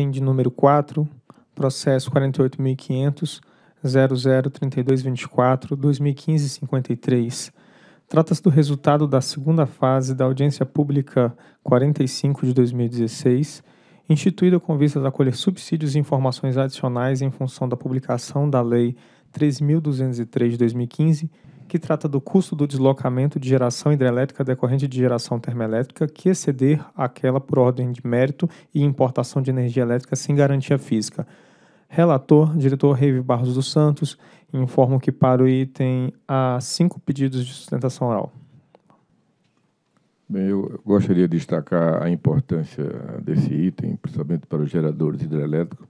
item de número 4, processo 48.500.0032.24.2015.53. Trata-se do resultado da segunda fase da audiência pública 45 de 2016, instituída com vistas a colher subsídios e informações adicionais em função da publicação da Lei 3.203 de 2015, que trata do custo do deslocamento de geração hidrelétrica decorrente de geração termoelétrica que exceder aquela por ordem de mérito e importação de energia elétrica sem garantia física. Relator, diretor Reive Barros dos Santos, informo que para o item há cinco pedidos de sustentação oral. Bem, eu gostaria de destacar a importância desse item, principalmente para os geradores hidrelétricos.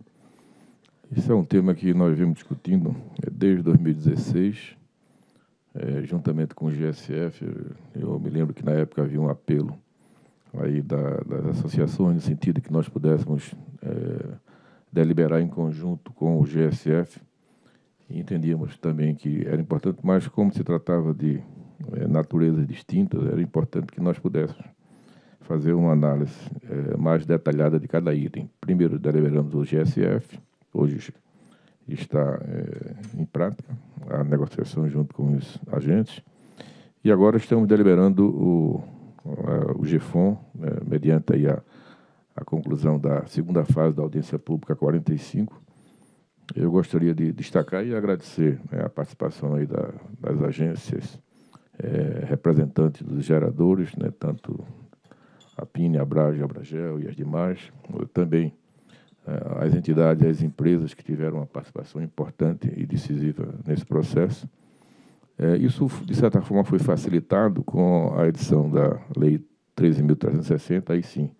Isso é um tema que nós vimos discutindo é, desde 2016 é, juntamente com o GSF. Eu me lembro que na época havia um apelo aí da, das associações no sentido que nós pudéssemos é, deliberar em conjunto com o GSF. E entendíamos também que era importante, mas como se tratava de é, naturezas distintas, era importante que nós pudéssemos fazer uma análise é, mais detalhada de cada item. Primeiro deliberamos o GSF, hoje está é, em prática a negociação junto com os agentes. E agora estamos deliberando o, eh, o GFON, né, mediante aí a, a conclusão da segunda fase da audiência pública 45. Eu gostaria de destacar e agradecer né, a participação aí da, das agências é, representantes dos geradores, né, tanto a PINE, a Brage, a Bragel e as demais, também é, as entidades, as empresas que tiveram uma participação importante e decisiva nesse processo. É, isso, de certa forma, foi facilitado com a edição da Lei 13.360, aí sim,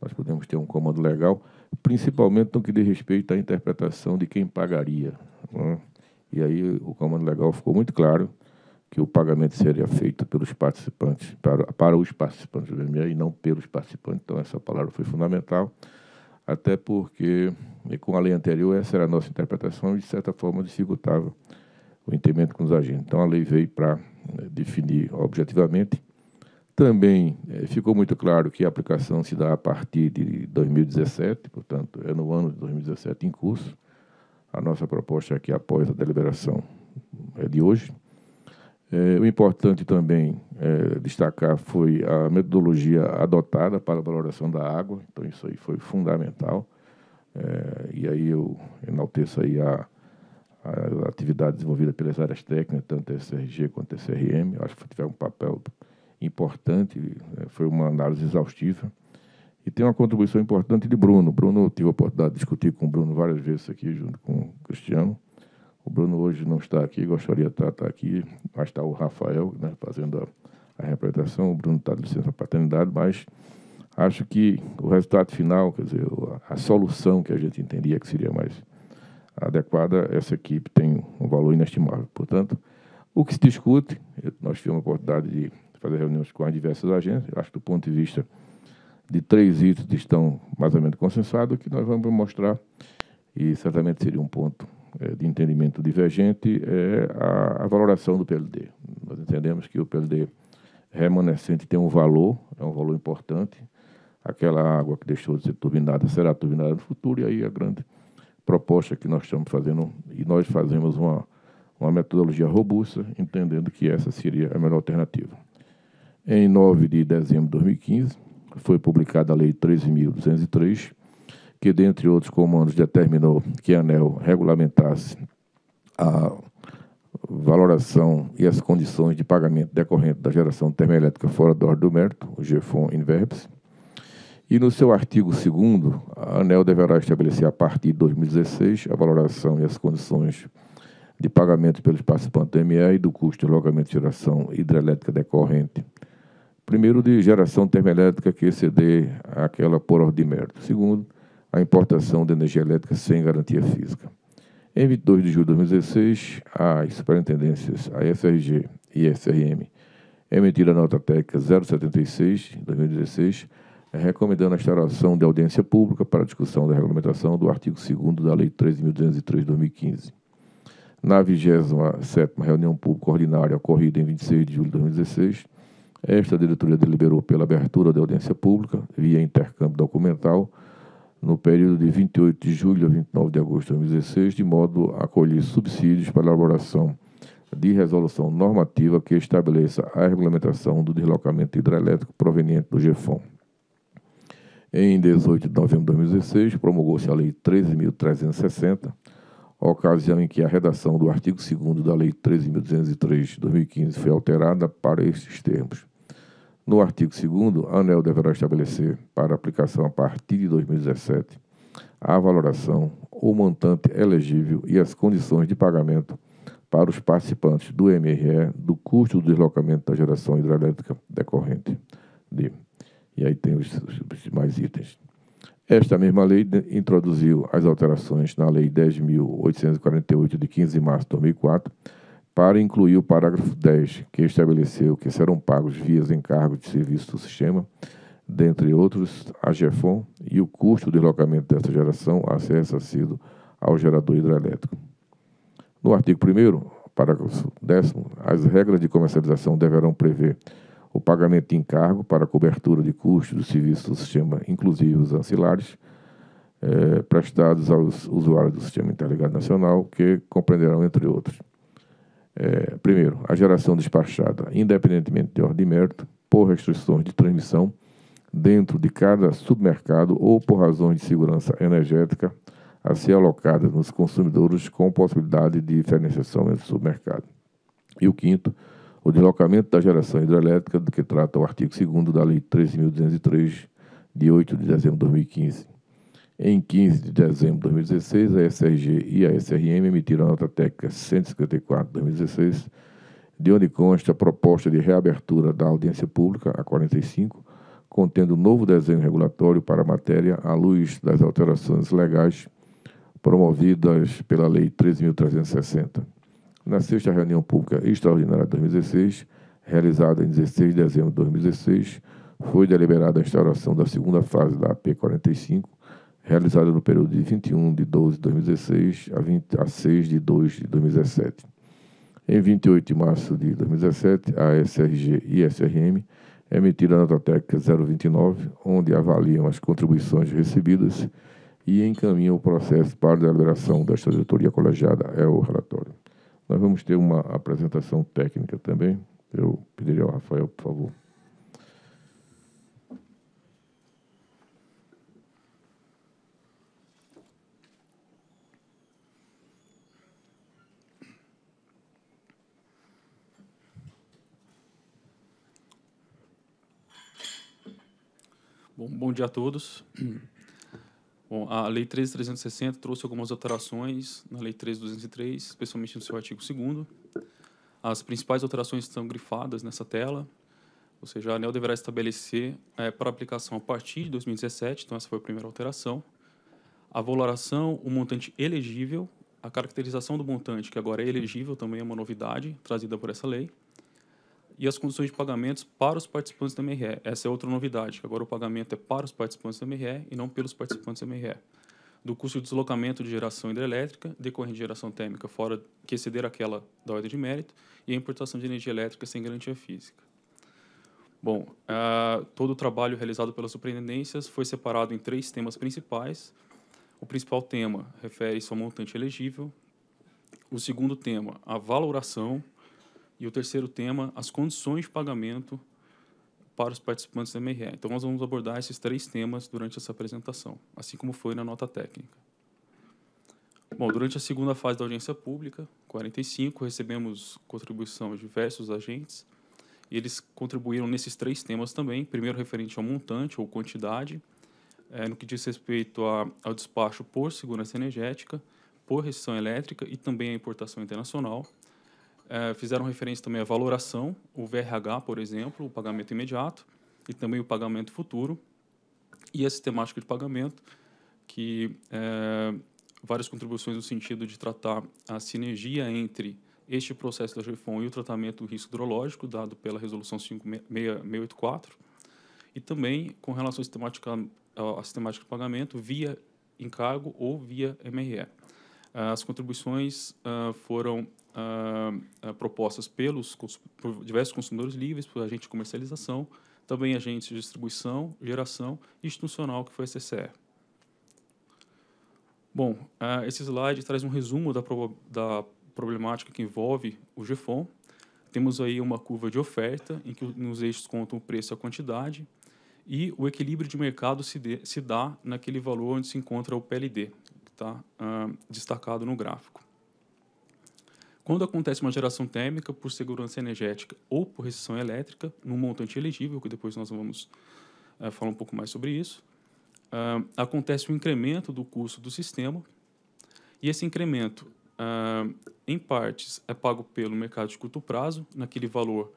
nós podemos ter um comando legal, principalmente no que diz respeito à interpretação de quem pagaria. Né? E aí o comando legal ficou muito claro que o pagamento seria feito pelos participantes, para, para os participantes do MBA e não pelos participantes. Então, essa palavra foi fundamental até porque, com a lei anterior, essa era a nossa interpretação e, de certa forma, dificultava o entendimento com os agentes. Então, a lei veio para eh, definir objetivamente. Também eh, ficou muito claro que a aplicação se dá a partir de 2017, portanto, é no ano de 2017 em curso. A nossa proposta é que, após a deliberação é de hoje, é, o importante também é, destacar foi a metodologia adotada para a valoração da água, então isso aí foi fundamental. É, e aí eu enalteço aí a, a, atividade desenvolvida pelas áreas técnicas, tanto a SRG quanto a SRM, eu acho que tiveram um papel importante, é, foi uma análise exaustiva. E tem uma contribuição importante de Bruno. Bruno, tive a oportunidade de discutir com o Bruno várias vezes aqui, junto com o Cristiano, o Bruno hoje não está aqui, gostaria de estar, aqui, mas está o Rafael né, fazendo a, a representação, o Bruno está de licença paternidade, mas acho que o resultado final, quer dizer, a, a solução que a gente entendia que seria mais adequada, essa equipe tem um valor inestimável. Portanto, o que se discute, nós tivemos a oportunidade de fazer reuniões com as diversas agências, acho que do ponto de vista de três itens estão mais ou menos consensuados, que nós vamos mostrar e certamente seria um ponto é, de entendimento divergente é a, a, valoração do PLD. Nós entendemos que o PLD remanescente tem um valor, é um valor importante. Aquela água que deixou de ser turbinada será turbinada no futuro, e aí a grande proposta que nós estamos fazendo, e nós fazemos uma, uma metodologia robusta, entendendo que essa seria a melhor alternativa. Em 9 de dezembro de 2015, foi publicada a Lei 13.203, que, dentre outros comandos, determinou que a ANEL regulamentasse a valoração e as condições de pagamento decorrente da geração termoelétrica fora da ordem do mérito, o GFON Inverbs. E no seu artigo 2 a ANEL deverá estabelecer a partir de 2016 a valoração e as condições de pagamento pelos participantes do ME e do custo de alocamento de geração hidrelétrica decorrente. Primeiro, de geração termoelétrica que exceder aquela por ordem de mérito. Segundo, a importação de energia elétrica sem garantia física. Em 22 de julho de 2016, as superintendências Srg e FRM emitiram a nota técnica 076 de 2016, recomendando a instalação de audiência pública para discussão da regulamentação do artigo 2 da Lei 13.203 de 2015. Na 27ª reunião pública ordinária ocorrida em 26 de julho de 2016, esta diretoria deliberou pela abertura da audiência pública via intercâmbio documental no período de 28 de julho a 29 de agosto de 2016, de modo a colher subsídios para a elaboração de resolução normativa que estabeleça a regulamentação do deslocamento hidrelétrico proveniente do GFOM. Em 18 de novembro de 2016, promulgou-se a Lei 13.360, ocasião em que a redação do artigo 2 da Lei 13.203 de 2015 foi alterada para estes termos. No artigo 2, a ANEL deverá estabelecer, para aplicação a partir de 2017, a valoração, o montante elegível e as condições de pagamento para os participantes do MRE do custo do deslocamento da geração hidrelétrica decorrente. De, e aí tem os, os mais itens. Esta mesma lei introduziu as alterações na Lei 10.848, de 15 de março de 2004 para incluir o parágrafo 10, que estabeleceu que serão pagos vias encargo de serviço do sistema, dentre outros, a GEFON, e o custo do deslocamento desta geração a ser ressarcido ao gerador hidrelétrico. No artigo 1 parágrafo 10 as regras de comercialização deverão prever o pagamento de encargo para cobertura de custos do serviço do sistema, inclusive os ancilares, eh, prestados aos usuários do Sistema Interligado Nacional, que compreenderão, entre outros, é, primeiro, a geração despachada, independentemente de ordem de mérito, por restrições de transmissão dentro de cada submercado ou por razões de segurança energética a ser alocada nos consumidores com possibilidade de diferenciação entre submercado. E o quinto, o deslocamento da geração hidrelétrica, do que trata o artigo 2 da Lei 13.203, de 8 de dezembro de 2015 em 15 de dezembro de 2016, a SRG e a SRM emitiram a nota técnica 154-2016, de onde consta a proposta de reabertura da audiência pública, a 45, contendo um novo desenho regulatório para a matéria à luz das alterações legais promovidas pela Lei 13.360. Na sexta reunião pública extraordinária de 2016, realizada em 16 de dezembro de 2016, foi deliberada a instauração da segunda fase da AP 45, realizada no período de 21 de 12 de 2016 a, 20, a 6 de 2 de 2017. Em 28 de março de 2017, a SRG e SRM emitiram a nota técnica 029, onde avaliam as contribuições recebidas e encaminham o processo para a deliberação desta diretoria colegiada, é o relatório. Nós vamos ter uma apresentação técnica também. Eu pediria ao Rafael, por favor. Bom, bom dia a todos. Bom, a Lei 13.360 trouxe algumas alterações na Lei 13.203, especialmente no seu artigo 2 As principais alterações estão grifadas nessa tela, ou seja, a ANEL deverá estabelecer é, para aplicação a partir de 2017, então essa foi a primeira alteração, a valoração, o montante elegível, a caracterização do montante, que agora é elegível, também é uma novidade trazida por essa lei, e as condições de pagamentos para os participantes da MRE. Essa é outra novidade, que agora o pagamento é para os participantes da MRE e não pelos participantes da MRE. Do custo de deslocamento de geração hidrelétrica, decorrente de geração térmica fora que exceder aquela da ordem de mérito, e a importação de energia elétrica sem garantia física. Bom, uh, todo o trabalho realizado pelas superintendências foi separado em três temas principais. O principal tema refere-se ao montante elegível. O segundo tema, a valoração e o terceiro tema, as condições de pagamento para os participantes da MRE. Então, nós vamos abordar esses três temas durante essa apresentação, assim como foi na nota técnica. Bom, durante a segunda fase da audiência pública, 45, recebemos contribuição de diversos agentes, e eles contribuíram nesses três temas também. Primeiro, referente ao montante ou quantidade, é, no que diz respeito a, ao despacho por segurança energética, por restrição elétrica e também à importação internacional é, fizeram referência também à valoração, o VRH, por exemplo, o pagamento imediato, e também o pagamento futuro, e a sistemática de pagamento, que é, várias contribuições no sentido de tratar a sinergia entre este processo da GFON e o tratamento do risco hidrológico, dado pela Resolução 5684, e também com relação à sistemática, à sistemática de pagamento via encargo ou via MRE. As contribuições uh, foram uh, propostas pelos por diversos consumidores livres, por agente de comercialização, também agentes de distribuição, geração e institucional, que foi a CCE. Bom, uh, esse slide traz um resumo da, pro, da problemática que envolve o GFOM. Temos aí uma curva de oferta, em que nos eixos contam o preço e a quantidade, e o equilíbrio de mercado se, de, se dá naquele valor onde se encontra o PLD, que está uh, destacado no gráfico. Quando acontece uma geração térmica por segurança energética ou por restrição elétrica, num montante elegível, que depois nós vamos uh, falar um pouco mais sobre isso, uh, acontece um incremento do custo do sistema, e esse incremento, uh, em partes, é pago pelo mercado de curto prazo, naquele valor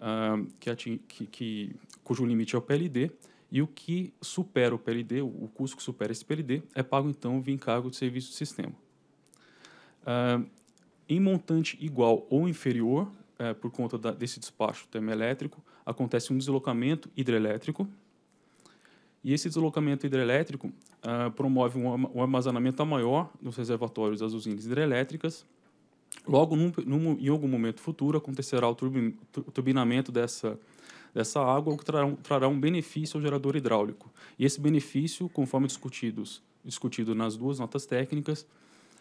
ah, que, que, que, cujo limite é o PLD, e o que supera o PLD, o custo que supera esse PLD, é pago então via encargo de serviço do sistema. Uh, em montante igual ou inferior, é, por conta da, desse despacho termoelétrico, acontece um deslocamento hidrelétrico. E esse deslocamento hidrelétrico uh, promove um, um, armazenamento maior nos reservatórios das usinas hidrelétricas. Logo, num, num, em algum momento futuro, acontecerá o turbin, turbinamento dessa, dessa água, o que trará, trará um benefício ao gerador hidráulico. E esse benefício, conforme discutidos, discutido nas duas notas técnicas,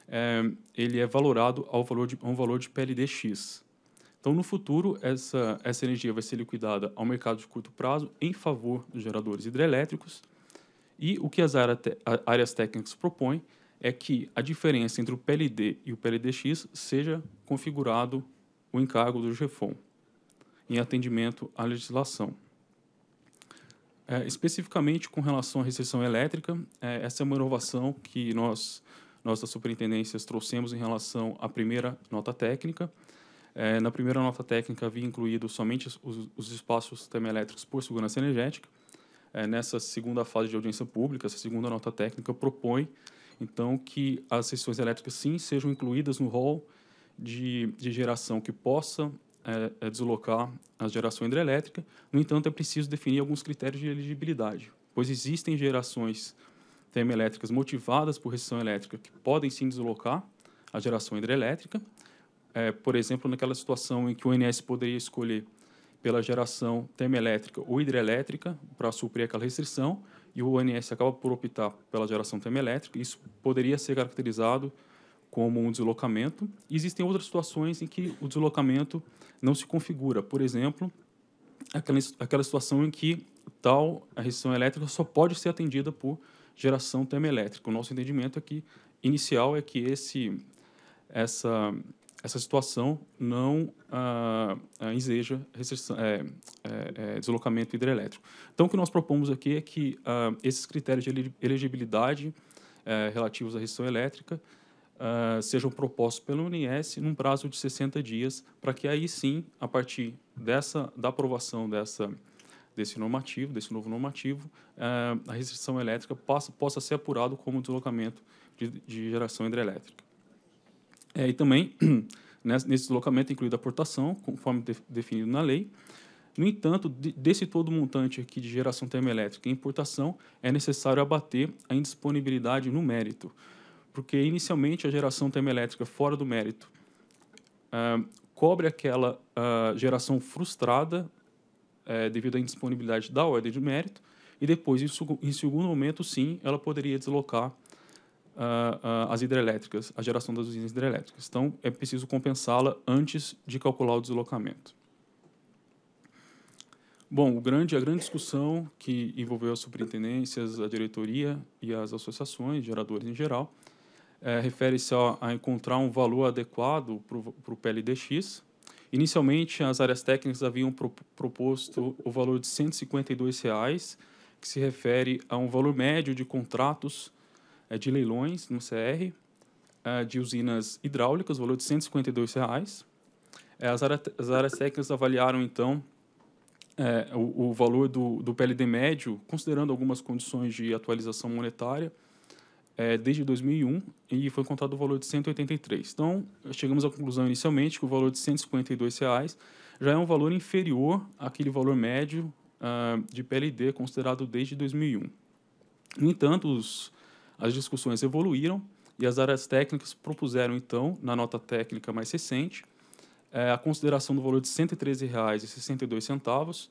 é, ele é valorado ao valor de, a um valor de PLDX. Então, no futuro, essa, essa energia vai ser liquidada ao mercado de curto prazo em favor dos geradores hidrelétricos. E o que as área te, áreas técnicas propõem é que a diferença entre o PLD e o PLDX seja configurado o encargo do GEFON, em atendimento à legislação. É, especificamente com relação à restrição elétrica, é, essa é uma inovação que nós nós das superintendências trouxemos em relação à primeira nota técnica. É, na primeira nota técnica havia incluído somente os, os espaços termoelétricos por segurança energética. É, nessa segunda fase de audiência pública, essa segunda nota técnica propõe, então, que as sessões elétricas, sim, sejam incluídas no rol de, de geração que possa é, é, deslocar a geração hidrelétrica. No entanto, é preciso definir alguns critérios de elegibilidade, pois existem gerações termoelétricas motivadas por restrição elétrica que podem sim deslocar a geração hidrelétrica. É, por exemplo, naquela situação em que o INS poderia escolher pela geração termoelétrica ou hidrelétrica para suprir aquela restrição, e o ONS acaba por optar pela geração termoelétrica, isso poderia ser caracterizado como um deslocamento. E existem outras situações em que o deslocamento não se configura. Por exemplo, aquela, aquela situação em que tal restrição elétrica só pode ser atendida por geração termoelétrica. O nosso entendimento aqui é inicial é que esse essa essa situação não ah, ah enseja é, é, é, deslocamento hidrelétrico. Então, o que nós propomos aqui é que ah, esses critérios de elegibilidade eh, relativos à restrição elétrica Uh, sejam propostos pelo UNS num prazo de 60 dias, para que aí sim, a partir dessa, da aprovação dessa desse normativo, desse novo normativo, uh, a restrição elétrica possa possa ser apurado como deslocamento de, de geração hidrelétrica. É, e também, nesse deslocamento é incluída a portação, conforme de, definido na lei. No entanto, de, desse todo montante aqui de geração termoelétrica e importação, é necessário abater a indisponibilidade no mérito, porque inicialmente a geração termoelétrica fora do mérito uh, cobre aquela uh, geração frustrada é, devido à indisponibilidade da ordem de mérito, e depois, em, segundo momento, sim, ela poderia deslocar uh, uh, as hidrelétricas, a geração das usinas hidrelétricas. Então, é preciso compensá-la antes de calcular o deslocamento. Bom, grande, a grande discussão que envolveu as superintendências, a diretoria e as associações, geradores em geral, é, refere-se a, a, encontrar um valor adequado para o PLDX, Inicialmente, as áreas técnicas haviam pro proposto o valor de R$ 152,00, que se refere a um valor médio de contratos é, de leilões no CR, é, eh, de usinas hidráulicas, valor de R$ 152,00. É, eh, as, as áreas técnicas avaliaram, então, é, o, o, valor do, do PLD médio, considerando algumas condições de atualização monetária, é, desde 2001 e foi contado o valor de 183. Então, chegamos à conclusão inicialmente que o valor de 152 reais já é um valor inferior àquele valor médio uh, de PLD considerado desde 2001. No entanto, os, as discussões evoluíram e as áreas técnicas propuseram, então, na nota técnica mais recente, eh, a consideração do valor de R$ 113,62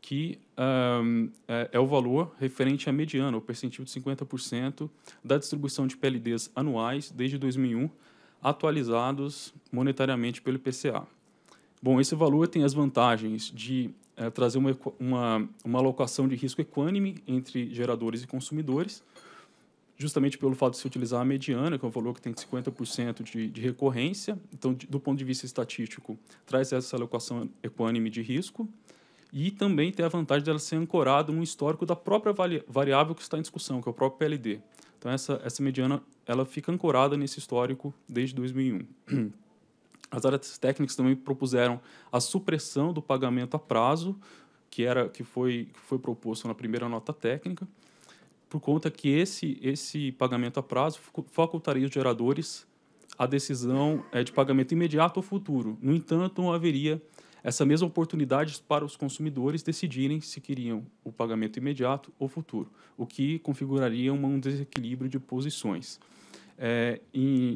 que um, é, é, o valor referente à mediana, o percentil de 50% da distribuição de PLDs anuais desde 2001, atualizados monetariamente pelo IPCA. Bom, esse valor tem as vantagens de é, trazer uma, uma, uma alocação de risco equânime entre geradores e consumidores, justamente pelo fato de se utilizar a mediana, que é um valor que tem 50% de, de recorrência. Então, de, do ponto de vista estatístico, traz essa alocação equânime de risco e também tem a vantagem dela ser ancorada num histórico da própria variável que está em discussão, que é o próprio PLD. Então essa, essa mediana ela fica ancorada nesse histórico desde 2001. As áreas técnicas também propuseram a supressão do pagamento a prazo, que era que foi que foi proposto na primeira nota técnica, por conta que esse esse pagamento a prazo facultaria os geradores a decisão é de pagamento imediato ou futuro. No entanto, não haveria essa mesma oportunidade para os consumidores decidirem se queriam o pagamento imediato ou futuro, o que configuraria um desequilíbrio de posições. É,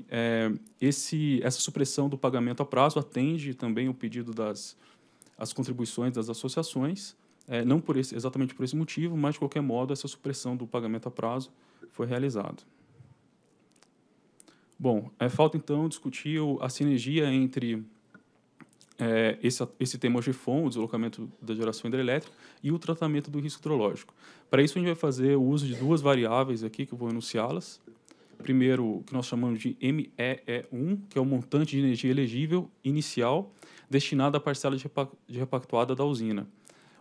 é, esse, essa supressão do pagamento a prazo atende também o pedido das as contribuições das associações, é, não por esse, exatamente por esse motivo, mas de qualquer modo essa supressão do pagamento a prazo foi realizada. Bom, é falta então discutir a sinergia entre é, esse, esse tema hoje FON, o deslocamento da geração hidrelétrica, e o tratamento do risco hidrológico. Para isso, a gente vai fazer o uso de duas variáveis aqui, que eu vou enunciá-las. Primeiro, o que nós chamamos de MEE1, que é o montante de energia elegível inicial destinado à parcela de, de repactuada da usina.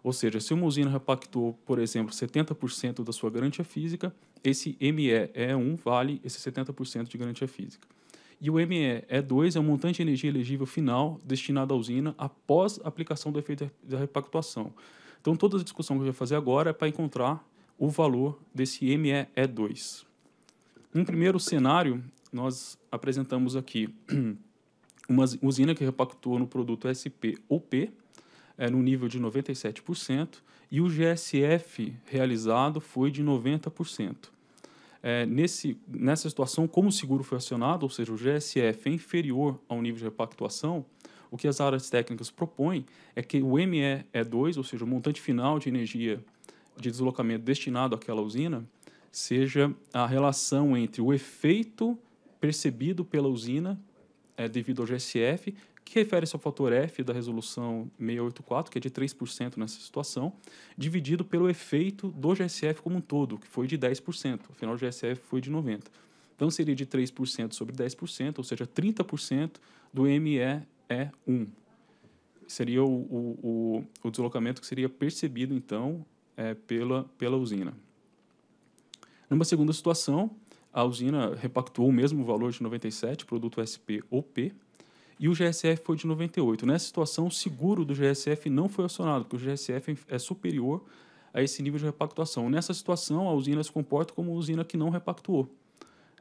Ou seja, se uma usina repactou, por exemplo, 70% da sua garantia física, esse MEE1 vale esse 70% de garantia física. E o ME-E2 é o montante de energia elegível final destinado à usina após a aplicação do efeito da repactuação. Então, toda a discussão que eu vou fazer agora é para encontrar o valor desse ME-E2. Num primeiro cenário, nós apresentamos aqui uma usina que repactua no produto SP ou P, é, no nível de 97%, e o GSF realizado foi de 90% é, nesse, nessa situação, como o seguro foi acionado, ou seja, o GSF é inferior ao nível de repactuação, o que as áreas técnicas propõem é que o MEE2, ou seja, o montante final de energia de deslocamento destinado àquela usina, seja a relação entre o efeito percebido pela usina é, devido ao GSF que refere-se ao fator F da resolução 684, que é de 3% nessa situação, dividido pelo efeito do GSF como um todo, que foi de 10%, afinal o GSF foi de 90%. Então seria de 3% sobre 10%, ou seja, 30% do MEE1. É seria o, o, o, o, deslocamento que seria percebido, então, é, pela, pela usina. Numa segunda situação, a usina repactuou o mesmo valor de 97, produto SP ou P, e o GSF foi de 98. Nessa situação, o seguro do GSF não foi acionado, porque o GSF é superior a esse nível de repactuação. Nessa situação, a usina se comporta como usina que não repactuou,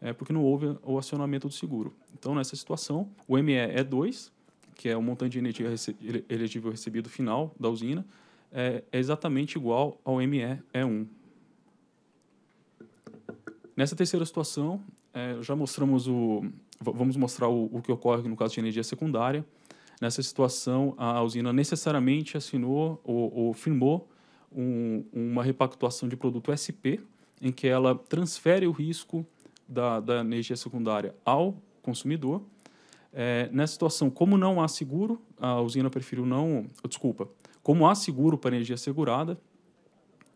é, porque não houve o acionamento do seguro. Então, nessa situação, o ME é 2, que é o montante de energia rece elegível recebido final da usina, é, é exatamente igual ao ME é 1. Nessa terceira situação, é, já mostramos o, vamos mostrar o, o, que ocorre no caso de energia secundária. Nessa situação, a usina necessariamente assinou ou, ou firmou um, uma repactuação de produto SP, em que ela transfere o risco da, da energia secundária ao consumidor. É, nessa situação, como não há seguro, a usina preferiu não. Desculpa, como há seguro para energia segurada,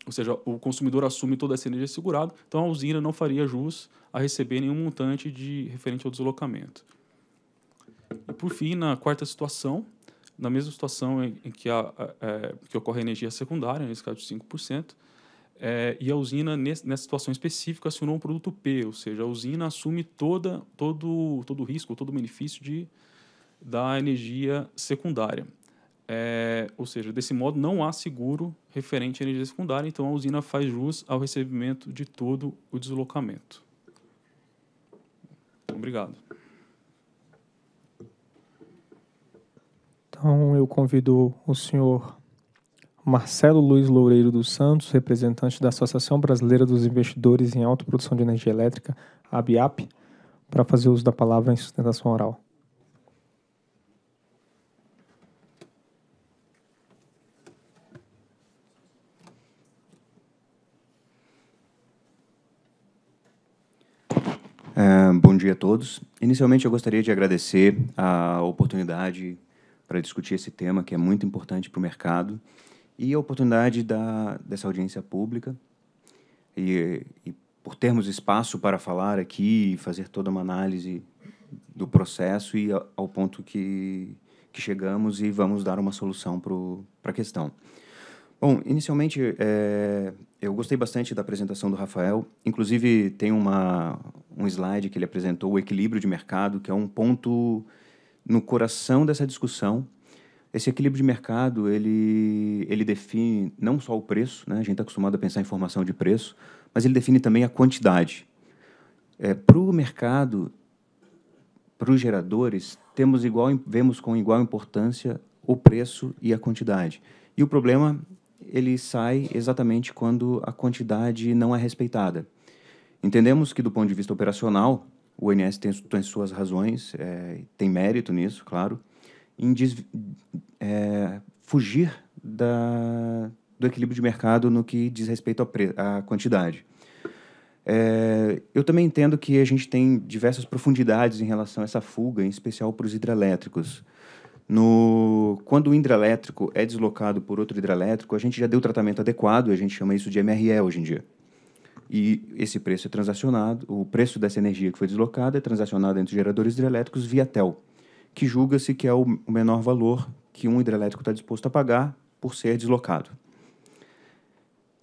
ou seja, o consumidor assume toda essa energia segurada, então a usina não faria jus a receber nenhum montante de referente ao deslocamento. E por fim, na quarta situação, na mesma situação em, em que, a, é, que ocorre a energia secundária, nesse caso de 5%, é, e a usina, nesse, nessa situação específica, assinou um produto P, ou seja, a usina assume toda, todo, todo o risco, todo o benefício de, da energia secundária. É, ou seja, desse modo não há seguro referente à energia secundária, então a usina faz jus ao recebimento de todo o deslocamento. Obrigado. Então eu convido o senhor Marcelo Luiz Loureiro dos Santos, representante da Associação Brasileira dos Investidores em Autoprodução de Energia Elétrica, ABIAP, para fazer uso da palavra em sustentação oral. bom dia a todos. Inicialmente, eu gostaria de agradecer a oportunidade para discutir esse tema, que é muito importante para o mercado, e a oportunidade da, dessa audiência pública, e, e por termos espaço para falar aqui e fazer toda uma análise do processo e ao ponto que, que chegamos e vamos dar uma solução para a questão. Bom, inicialmente é, eu gostei bastante da apresentação do Rafael. Inclusive tem uma um slide que ele apresentou o equilíbrio de mercado, que é um ponto no coração dessa discussão. Esse equilíbrio de mercado ele ele define não só o preço, né? A gente está acostumado a pensar em formação de preço, mas ele define também a quantidade. É, para o mercado, para os geradores, temos igual vemos com igual importância o preço e a quantidade. E o problema ele sai exatamente quando a quantidade não é respeitada. Entendemos que, do ponto de vista operacional, o ONS tem, tem suas razões, é, tem mérito nisso, claro, em é, fugir da, do equilíbrio de mercado no que diz respeito à quantidade. É, eu também entendo que a gente tem diversas profundidades em relação a essa fuga, em especial para os hidrelétricos. No, quando o hidrelétrico é deslocado por outro hidrelétrico, a gente já deu tratamento adequado, a gente chama isso de MRE hoje em dia. E esse preço é transacionado, o preço dessa energia que foi deslocada é transacionado entre geradores hidrelétricos via TEL, que julga-se que é o menor valor que um hidrelétrico está disposto a pagar por ser deslocado.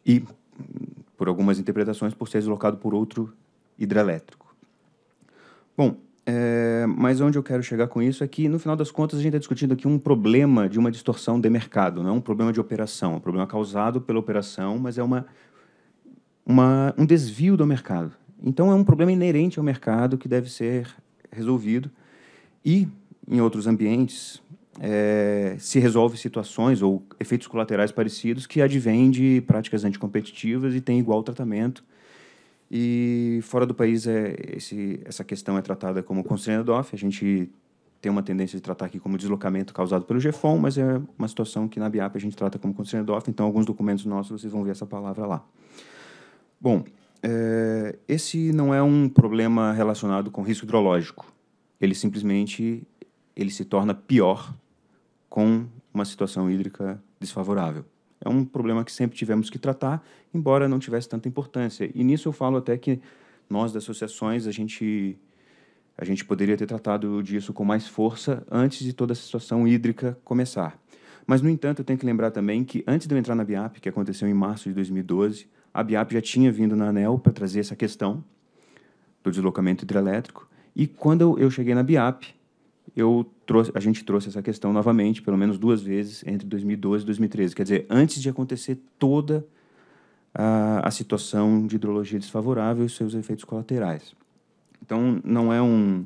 E, por algumas interpretações, por ser deslocado por outro hidrelétrico. Bom, é, mas onde eu quero chegar com isso é que, no final das contas, a gente está discutindo aqui um problema de uma distorção de mercado, não é um problema de operação, é um problema causado pela operação, mas é uma, uma, um desvio do mercado. Então, é um problema inerente ao mercado que deve ser resolvido e, em outros ambientes, é, se resolve situações ou efeitos colaterais parecidos que advêm de práticas anticompetitivas e têm igual tratamento e fora do país, é esse, essa questão é tratada como constraint off. A gente tem uma tendência de tratar aqui como deslocamento causado pelo GFON, mas é uma situação que na BIAP a gente trata como constraint off. Então, alguns documentos nossos vocês vão ver essa palavra lá. Bom, é, esse não é um problema relacionado com risco hidrológico. Ele simplesmente ele se torna pior com uma situação hídrica desfavorável é um problema que sempre tivemos que tratar, embora não tivesse tanta importância. E nisso eu falo até que nós das associações, a gente a gente poderia ter tratado disso com mais força antes de toda a situação hídrica começar. Mas, no entanto, eu tenho que lembrar também que antes de eu entrar na BIAP, que aconteceu em março de 2012, a BIAP já tinha vindo na ANEL para trazer essa questão do deslocamento hidrelétrico. E quando eu cheguei na BIAP, eu trouxe, a gente trouxe essa questão novamente, pelo menos duas vezes, entre 2012 e 2013. Quer dizer, antes de acontecer toda a, a situação de hidrologia desfavorável e seus efeitos colaterais. Então, não é um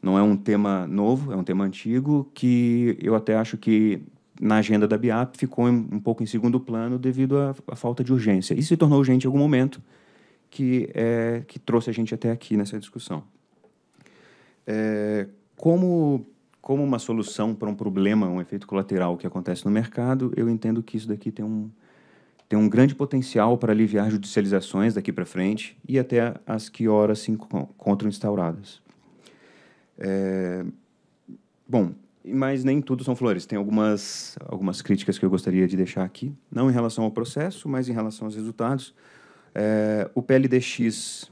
não é um tema novo, é um tema antigo que eu até acho que na agenda da BIAP ficou um pouco em segundo plano devido à, falta de urgência. Isso se tornou urgente em algum momento que é que trouxe a gente até aqui nessa discussão. É, como, como uma solução para um problema, um efeito colateral que acontece no mercado, eu entendo que isso daqui tem um, tem um grande potencial para aliviar judicializações daqui para frente e até as que ora se encontram instauradas. É... Bom, mas nem tudo são flores. Tem algumas, algumas críticas que eu gostaria de deixar aqui, não em relação ao processo, mas em relação aos resultados. É... o PLDX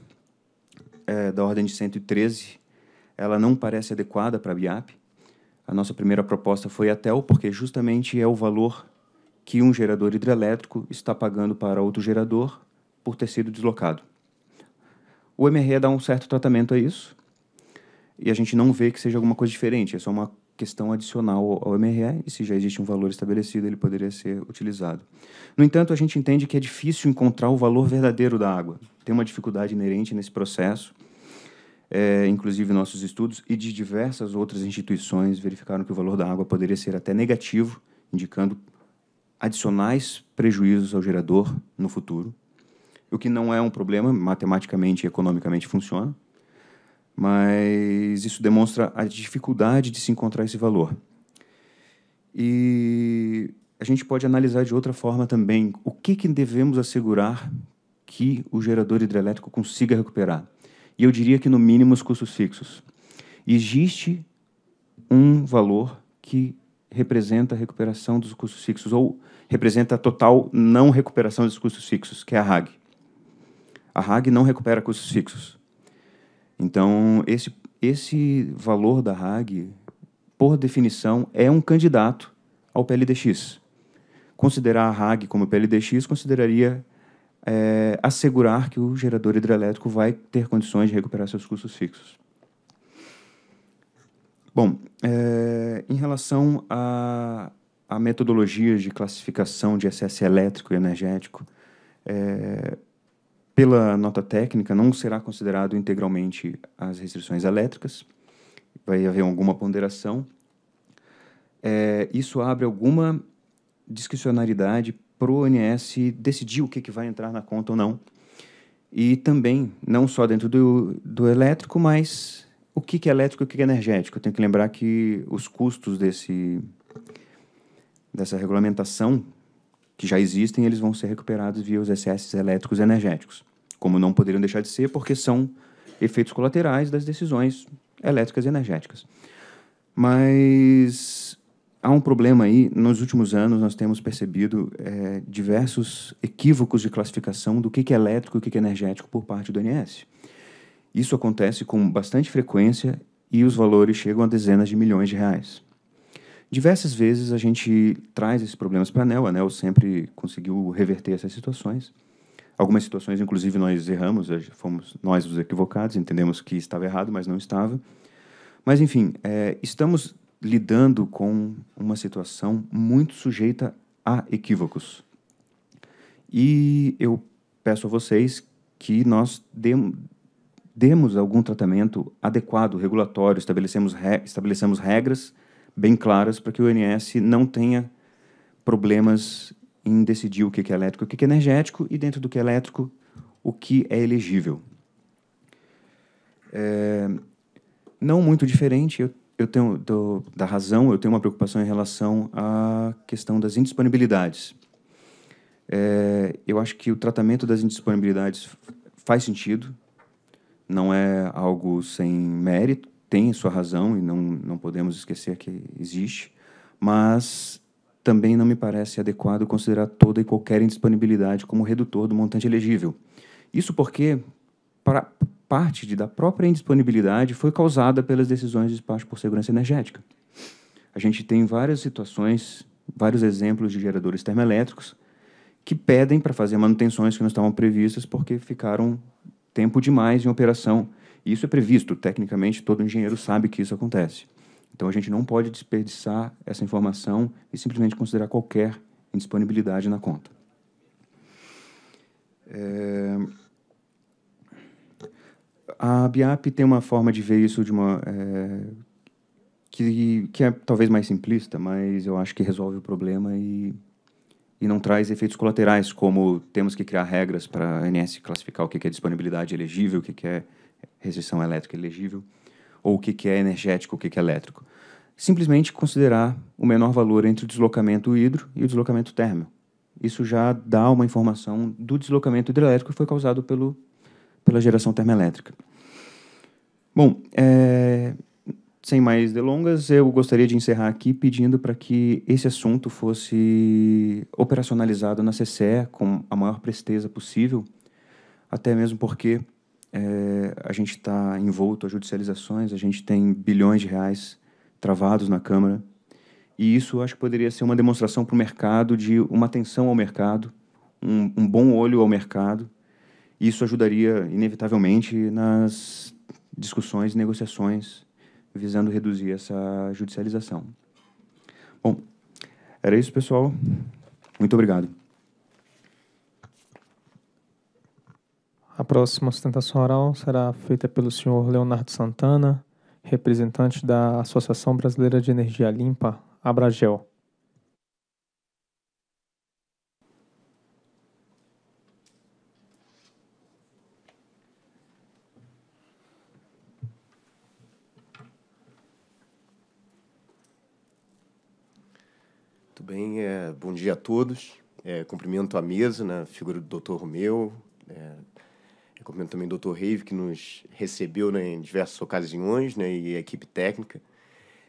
é, da ordem de 113 ela não parece adequada para a BIAP. A nossa primeira proposta foi a TEL, porque justamente é o valor que um gerador hidrelétrico está pagando para outro gerador por ter sido deslocado. O MRE dá um certo tratamento a isso, e a gente não vê que seja alguma coisa diferente, é só uma questão adicional ao MRE, e se já existe um valor estabelecido, ele poderia ser utilizado. No entanto, a gente entende que é difícil encontrar o valor verdadeiro da água. Tem uma dificuldade inerente nesse processo, é, inclusive nossos estudos e de diversas outras instituições verificaram que o valor da água poderia ser até negativo, indicando adicionais prejuízos ao gerador no futuro, o que não é um problema, matematicamente e economicamente funciona, mas isso demonstra a dificuldade de se encontrar esse valor. E a gente pode analisar de outra forma também o que, que devemos assegurar que o gerador hidrelétrico consiga recuperar e eu diria que no mínimo os custos fixos. Existe um valor que representa a recuperação dos custos fixos, ou representa a total não recuperação dos custos fixos, que é a RAG. A RAG não recupera custos fixos. Então, esse, esse valor da RAG, por definição, é um candidato ao PLDX. Considerar a RAG como PLDX consideraria é, assegurar que o gerador hidrelétrico vai ter condições de recuperar seus custos fixos. Bom, é, em relação a, a metodologias de classificação de excesso elétrico e energético, é, pela nota técnica, não será considerado integralmente as restrições elétricas, vai haver alguma ponderação. É, isso abre alguma discricionariedade para o ONS decidir o que, que vai entrar na conta ou não. E também, não só dentro do, do elétrico, mas o que, que é elétrico e o que, que é energético. Eu tenho que lembrar que os custos desse, dessa regulamentação que já existem, eles vão ser recuperados via os excessos elétricos e energéticos, como não poderiam deixar de ser, porque são efeitos colaterais das decisões elétricas e energéticas. Mas há um problema aí. Nos últimos anos, nós temos percebido é, diversos equívocos de classificação do que, que é elétrico e o que, que é energético por parte do INS. Isso acontece com bastante frequência e os valores chegam a dezenas de milhões de reais. Diversas vezes a gente traz esses problemas para a ANEL. A ANEL sempre conseguiu reverter essas situações. Algumas situações, inclusive, nós erramos, eh, fomos nós os equivocados, entendemos que estava errado, mas não estava. Mas, enfim, é, estamos lidando com uma situação muito sujeita a equívocos. E eu peço a vocês que nós demos algum tratamento adequado, regulatório, estabelecemos, re, estabelecemos regras bem claras para que o INS não tenha problemas em decidir o que é elétrico e o que é energético, e dentro do que é elétrico, o que é elegível. É, não muito diferente, eu eu tenho do, da razão, eu tenho uma preocupação em relação à questão das indisponibilidades. É, eu acho que o tratamento das indisponibilidades faz sentido, não é algo sem mérito, tem sua razão e não, não podemos esquecer que existe, mas também não me parece adequado considerar toda e qualquer indisponibilidade como redutor do montante elegível. Isso porque, para, parte de, da própria indisponibilidade foi causada pelas decisões de despacho por segurança energética. A gente tem várias situações, vários exemplos de geradores termoelétricos que pedem para fazer manutenções que não estavam previstas porque ficaram tempo demais em operação. Isso é previsto, tecnicamente, todo engenheiro sabe que isso acontece. Então a gente não pode desperdiçar essa informação e simplesmente considerar qualquer indisponibilidade na conta. É a BIAP tem uma forma de ver isso de uma é, que, que é talvez mais simplista, mas eu acho que resolve o problema e, e não traz efeitos colaterais, como temos que criar regras para a ANS classificar o que, é disponibilidade elegível, o que, é restrição elétrica elegível, ou o que, é energético, o que, que é elétrico. Simplesmente considerar o menor valor entre o deslocamento hidro e o deslocamento térmico. Isso já dá uma informação do deslocamento hidrelétrico que foi causado pelo, pela geração termoelétrica. Bom, é, sem mais delongas, eu gostaria de encerrar aqui pedindo para que esse assunto fosse operacionalizado na CCE com a maior presteza possível, até mesmo porque é, a gente está envolto a judicializações, a gente tem bilhões de reais travados na Câmara, e isso acho que poderia ser uma demonstração para o mercado de uma atenção ao mercado, um, um bom olho ao mercado, e isso ajudaria inevitavelmente nas discussões e negociações visando reduzir essa judicialização. Bom, era isso, pessoal. Muito obrigado. A próxima sustentação oral será feita pelo senhor Leonardo Santana, representante da Associação Brasileira de Energia Limpa, Abragel. bem, é, bom dia a todos. É, cumprimento a mesa, né, figura do Dr. Romeu. É, cumprimento também o Dr. Reive, que nos recebeu né, em diversas ocasiões, né, e a equipe técnica.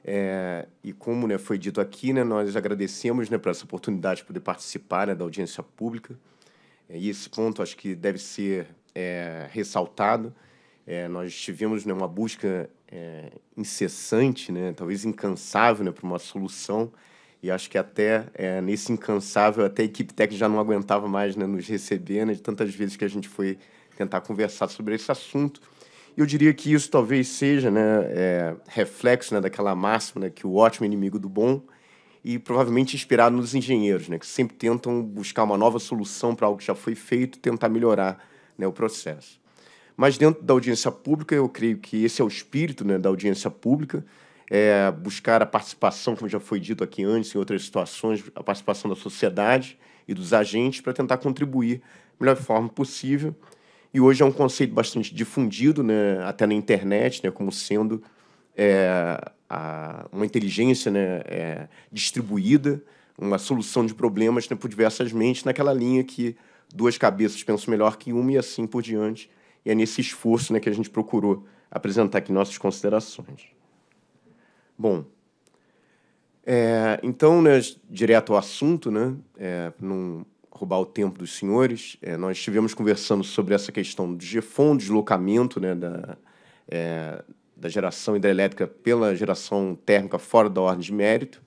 É, e como né, foi dito aqui, né, nós agradecemos né, por essa oportunidade de poder participar né, da audiência pública. É, e esse ponto acho que deve ser é, ressaltado. É, nós tivemos né, uma busca é, incessante, né, talvez incansável, né, para uma solução e acho que até é, nesse incansável, até a equipe técnica já não aguentava mais né, nos receber, né, de tantas vezes que a gente foi tentar conversar sobre esse assunto. E eu diria que isso talvez seja né, é, reflexo né, daquela máxima né, que o ótimo é inimigo do bom, e provavelmente inspirado nos engenheiros, né, que sempre tentam buscar uma nova solução para algo que já foi feito, tentar melhorar né, o processo. Mas dentro da audiência pública, eu creio que esse é o espírito né, da audiência pública, é, buscar a participação, como já foi dito aqui antes, em outras situações, a participação da sociedade e dos agentes para tentar contribuir da melhor forma possível. E hoje é um conceito bastante difundido, né, até na internet, né, como sendo é, a, uma inteligência né, é, distribuída, uma solução de problemas né, por diversas mentes, naquela linha que duas cabeças pensam melhor que uma e assim por diante. E é nesse esforço né, que a gente procurou apresentar aqui nossas considerações. Bom, é, então, né, direto ao assunto, né, é, não roubar o tempo dos senhores, é, nós estivemos conversando sobre essa questão do GFON, deslocamento né, da, é, da geração hidrelétrica pela geração térmica fora da ordem de mérito.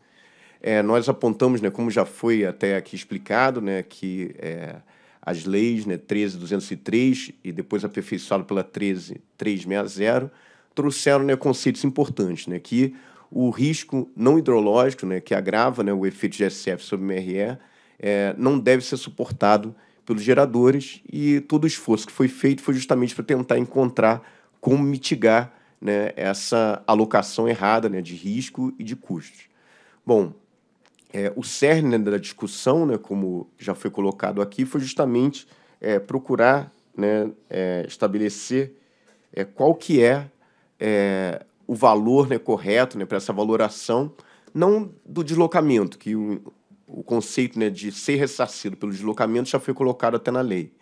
É, nós apontamos, né, como já foi até aqui explicado, né, que é, as leis né, 13.203 e depois aperfeiçoado pela 13.360 trouxeram né, conceitos importantes, né, que o risco não hidrológico, né, que agrava né, o efeito GSF sobre o MRE, é, não deve ser suportado pelos geradores e todo o esforço que foi feito foi justamente para tentar encontrar como mitigar né, essa alocação errada né, de risco e de custos. Bom, é, o cerne né, da discussão, né, como já foi colocado aqui, foi justamente é, procurar né, é, estabelecer é, qual que é, é o valor né, correto né, para essa valoração, não do deslocamento, que o, o conceito né, de ser ressarcido pelo deslocamento já foi colocado até na lei.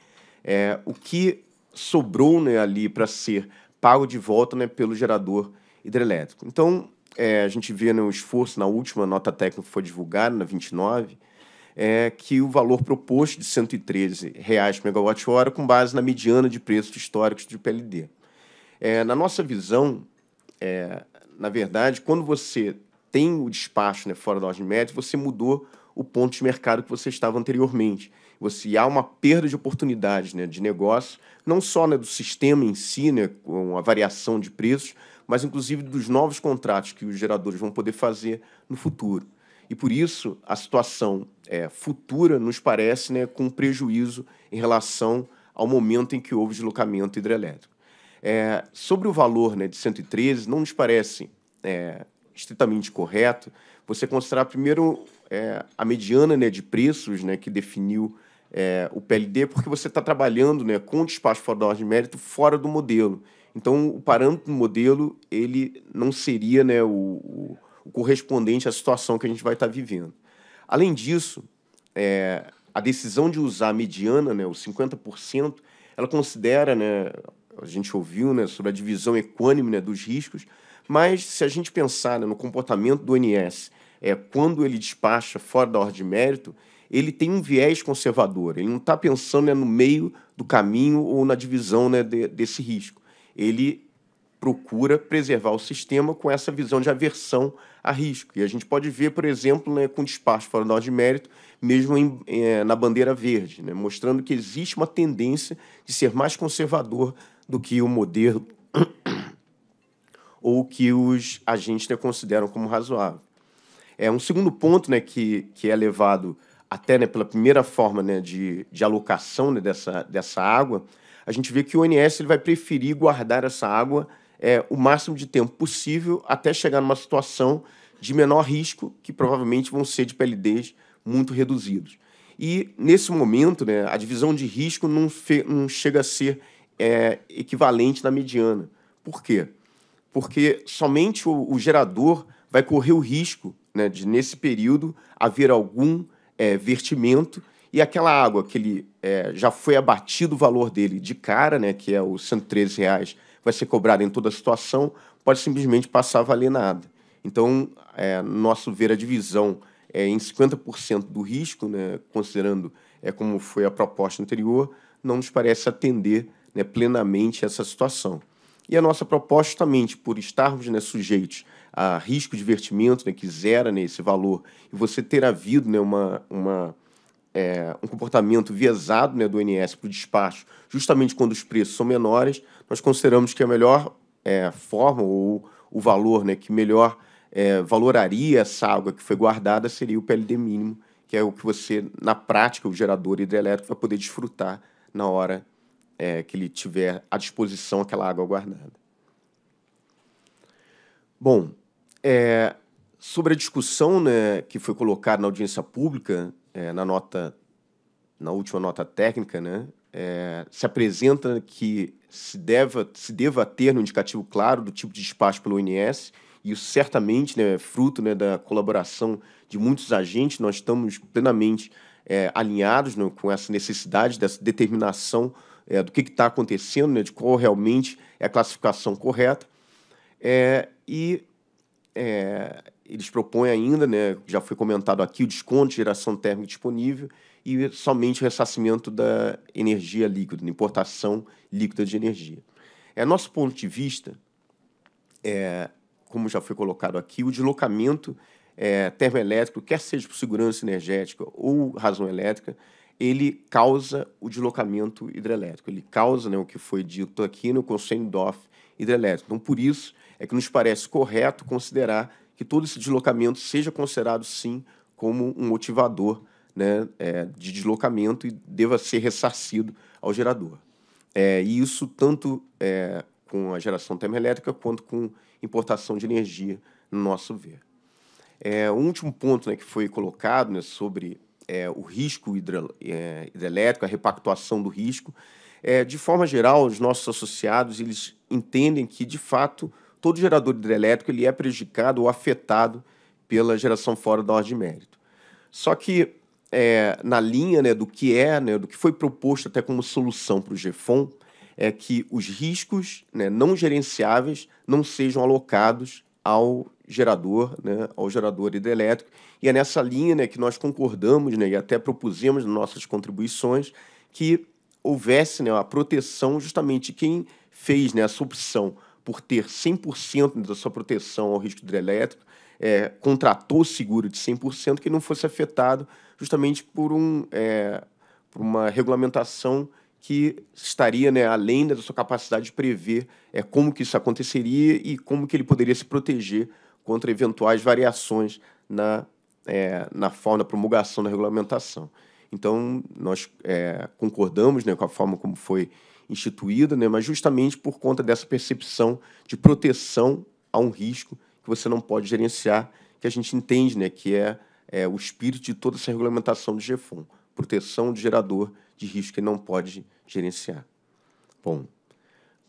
É, o que sobrou né, ali para ser pago de volta né, pelo gerador hidrelétrico. Então, é, a gente vê né, um esforço na última nota técnica que foi divulgada, na 29, é, que o valor proposto de R$ 113,00 megawatt-hora com base na mediana de preços históricos de PLD. É, na nossa visão, é, na verdade, quando você tem o despacho né, fora da ordem média, você mudou o ponto de mercado que você estava anteriormente. Você há uma perda de oportunidades né, de negócio, não só né, do sistema em si, né, com a variação de preços, mas inclusive dos novos contratos que os geradores vão poder fazer no futuro. E por isso a situação é, futura nos parece né, com prejuízo em relação ao momento em que houve deslocamento hidrelétrico. É, sobre o valor né, de 113, não nos parece é, estritamente correto você considerar primeiro é, a mediana né, de preços né, que definiu é, o PLD, porque você está trabalhando né, com despacho fora da ordem de mérito fora do modelo. Então, o parâmetro do modelo ele não seria né, o, o, correspondente à situação que a gente vai estar tá vivendo. Além disso, é, a decisão de usar a mediana, né, os 50%, ela considera né, a gente ouviu né, sobre a divisão equânime né, dos riscos, mas se a gente pensar né, no comportamento do NS, é, quando ele despacha fora da ordem de mérito, ele tem um viés conservador, ele não está pensando né, no meio do caminho ou na divisão né, de, desse risco. Ele procura preservar o sistema com essa visão de aversão a risco. E a gente pode ver, por exemplo, né, com despacho fora da ordem de mérito, mesmo em, é, na bandeira verde, né, mostrando que existe uma tendência de ser mais conservador do que o modelo ou que os agentes né, consideram como razoável. É um segundo ponto né, que, que é levado até né, pela primeira forma né, de, de alocação né, dessa, dessa água, a gente vê que o ONS ele vai preferir guardar essa água é, o máximo de tempo possível até chegar numa situação de menor risco, que provavelmente vão ser de PLDs muito reduzidos. E, nesse momento, né, a divisão de risco não, não chega a ser é equivalente na mediana. Por quê? Porque somente o, o gerador vai correr o risco né, de, nesse período, haver algum é, vertimento e aquela água que ele é, já foi abatido o valor dele de cara, né, que é os R$ reais, vai ser cobrado em toda a situação, pode simplesmente passar a valer nada. Então, é, nosso ver a divisão é, em 50% do risco, né, considerando é, como foi a proposta anterior, não nos parece atender né, plenamente essa situação. E a nossa proposta, justamente por estarmos né, sujeitos a risco de vertimento, né, que zera né, esse valor, e você ter havido né, uma, uma, é, um comportamento viesado né, do INS para o despacho, justamente quando os preços são menores, nós consideramos que a melhor é, forma ou o valor né, que melhor é, valoraria essa água que foi guardada seria o PLD mínimo, que é o que você, na prática, o gerador hidrelétrico vai poder desfrutar na hora é, que ele tiver à disposição aquela água guardada. Bom, é, sobre a discussão né, que foi colocada na audiência pública, é, na nota, na última nota técnica, né, é, se apresenta que se deva, se deva ter no um indicativo claro do tipo de despacho pelo ONS, e isso certamente né, é fruto né, da colaboração de muitos agentes, nós estamos plenamente é, alinhados né, com essa necessidade dessa determinação é, do que está acontecendo, né, de qual realmente é a classificação correta. É, e é, eles propõem ainda, né, já foi comentado aqui, o desconto de geração térmica disponível e somente o ressarcimento da energia líquida, da importação líquida de energia. É nosso ponto de vista, é, como já foi colocado aqui, o deslocamento é, termoelétrico, quer seja por segurança energética ou razão elétrica, ele causa o deslocamento hidrelétrico, ele causa né, o que foi dito aqui no conselho DOF hidrelétrico. Então, por isso é que nos parece correto considerar que todo esse deslocamento seja considerado, sim, como um motivador né, é, de deslocamento e deva ser ressarcido ao gerador. É, e isso tanto é, com a geração termoelétrica quanto com importação de energia, no nosso ver. É, um último ponto né, que foi colocado né, sobre é, o risco hidro, é, hidrelétrico, a repactuação do risco. É, de forma geral, os nossos associados eles entendem que, de fato, todo gerador hidrelétrico ele é prejudicado ou afetado pela geração fora da ordem de mérito. Só que, é, na linha né, do que é, né, do que foi proposto até como solução para o GEFON, é que os riscos né, não gerenciáveis não sejam alocados ao gerador né, ao gerador hidrelétrico. E é nessa linha né, que nós concordamos né, e até propusemos nossas contribuições que houvesse né, a proteção justamente quem fez né, essa opção por ter 100% da sua proteção ao risco hidrelétrico, é, contratou seguro de 100% que não fosse afetado justamente por, um, é, por uma regulamentação que estaria né, além da sua capacidade de prever é, como que isso aconteceria e como que ele poderia se proteger contra eventuais variações na, é, na forma da promulgação da regulamentação. Então, nós é, concordamos né, com a forma como foi instituída, né, mas justamente por conta dessa percepção de proteção a um risco que você não pode gerenciar, que a gente entende né, que é, é o espírito de toda essa regulamentação do GFOM, proteção do gerador de risco que ele não pode gerenciar. Bom,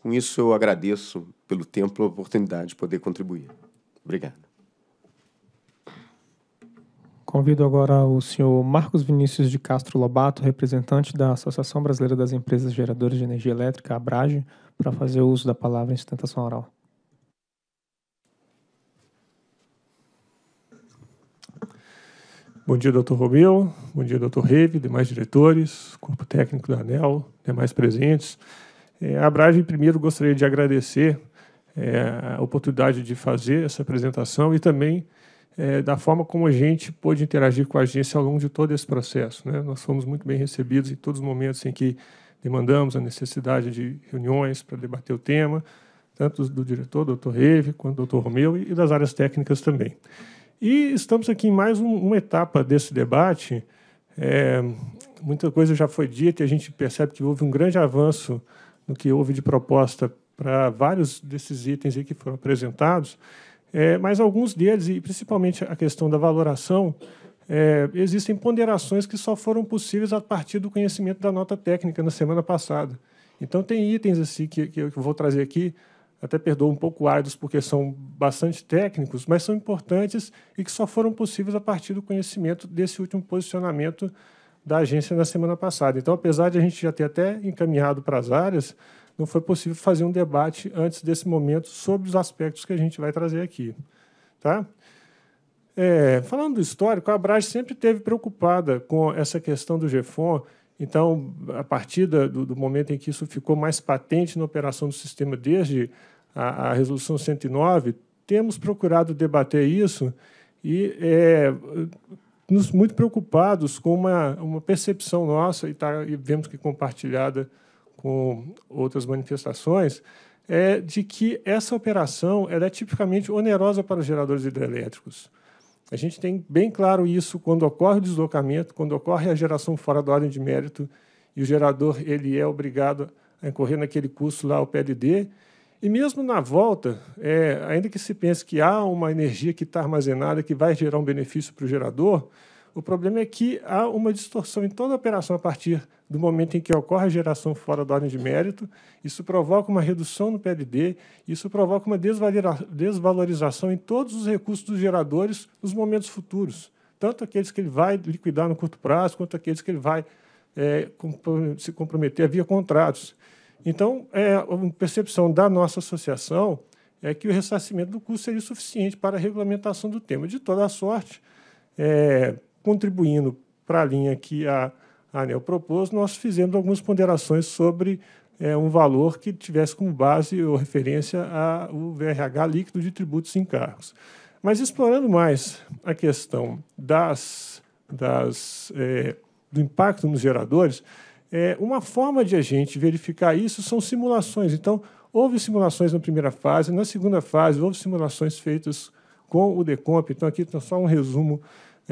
com isso eu agradeço pelo tempo e a oportunidade de poder contribuir. Obrigado. Convido agora o senhor Marcos Vinícius de Castro Lobato, representante da Associação Brasileira das Empresas Geradoras de Energia Elétrica, ABRAGE, para fazer uso da palavra em sustentação oral. Bom dia, doutor Romeu, bom dia, doutor Reve, demais diretores, corpo técnico da ANEL, demais presentes. É, a Abrage, primeiro, gostaria de agradecer é, a oportunidade de fazer essa apresentação e também é, da forma como a gente pôde interagir com a agência ao longo de todo esse processo. Né? Nós fomos muito bem recebidos em todos os momentos em que demandamos a necessidade de reuniões para debater o tema, tanto do diretor, doutor Reve, quanto do doutor Romeu, e das áreas técnicas também. E estamos aqui em mais um, uma etapa desse debate. É, muita coisa já foi dita e a gente percebe que houve um grande avanço no que houve de proposta para vários desses itens aí que foram apresentados, é, mas alguns deles, e principalmente a questão da valoração, é, existem ponderações que só foram possíveis a partir do conhecimento da nota técnica na semana passada. Então, tem itens assim que, que eu vou trazer aqui, até perdoo um pouco o Aidos, porque são bastante técnicos, mas são importantes e que só foram possíveis a partir do conhecimento desse último posicionamento da agência na semana passada. Então, apesar de a gente já ter até encaminhado para as áreas, não foi possível fazer um debate antes desse momento sobre os aspectos que a gente vai trazer aqui. Tá? É, falando do histórico, a Abrage sempre esteve preocupada com essa questão do GFON. Então, a partir do, do, momento em que isso ficou mais patente na operação do sistema desde a, a Resolução 109, temos procurado debater isso e é, nos muito preocupados com uma, uma percepção nossa, e, tá, e vemos que compartilhada com outras manifestações, é de que essa operação é tipicamente onerosa para os geradores hidrelétricos. A gente tem bem claro isso quando ocorre o deslocamento, quando ocorre a geração fora da ordem de mérito e o gerador ele é obrigado a incorrer naquele custo lá, o PLD. E mesmo na volta, é, ainda que se pense que há uma energia que está armazenada que vai gerar um benefício para o gerador, o problema é que há uma distorção em toda a operação a partir do momento em que ocorre a geração fora da ordem de mérito. Isso provoca uma redução no PLD, isso provoca uma desvalorização em todos os recursos dos geradores nos momentos futuros, tanto aqueles que ele vai liquidar no curto prazo, quanto aqueles que ele vai é, se comprometer via contratos. Então, é, a percepção da nossa associação é que o ressarcimento do custo seria suficiente para a regulamentação do tema. De toda a sorte, é, contribuindo para a linha que a ANEL propôs, nós fizemos algumas ponderações sobre é, um valor que tivesse como base ou referência a, o VRH líquido de tributos em cargos. Mas explorando mais a questão das, das, é, do impacto nos geradores, é, uma forma de a gente verificar isso são simulações. Então, houve simulações na primeira fase, na segunda fase, houve simulações feitas com o DECOMP. Então, aqui está só um resumo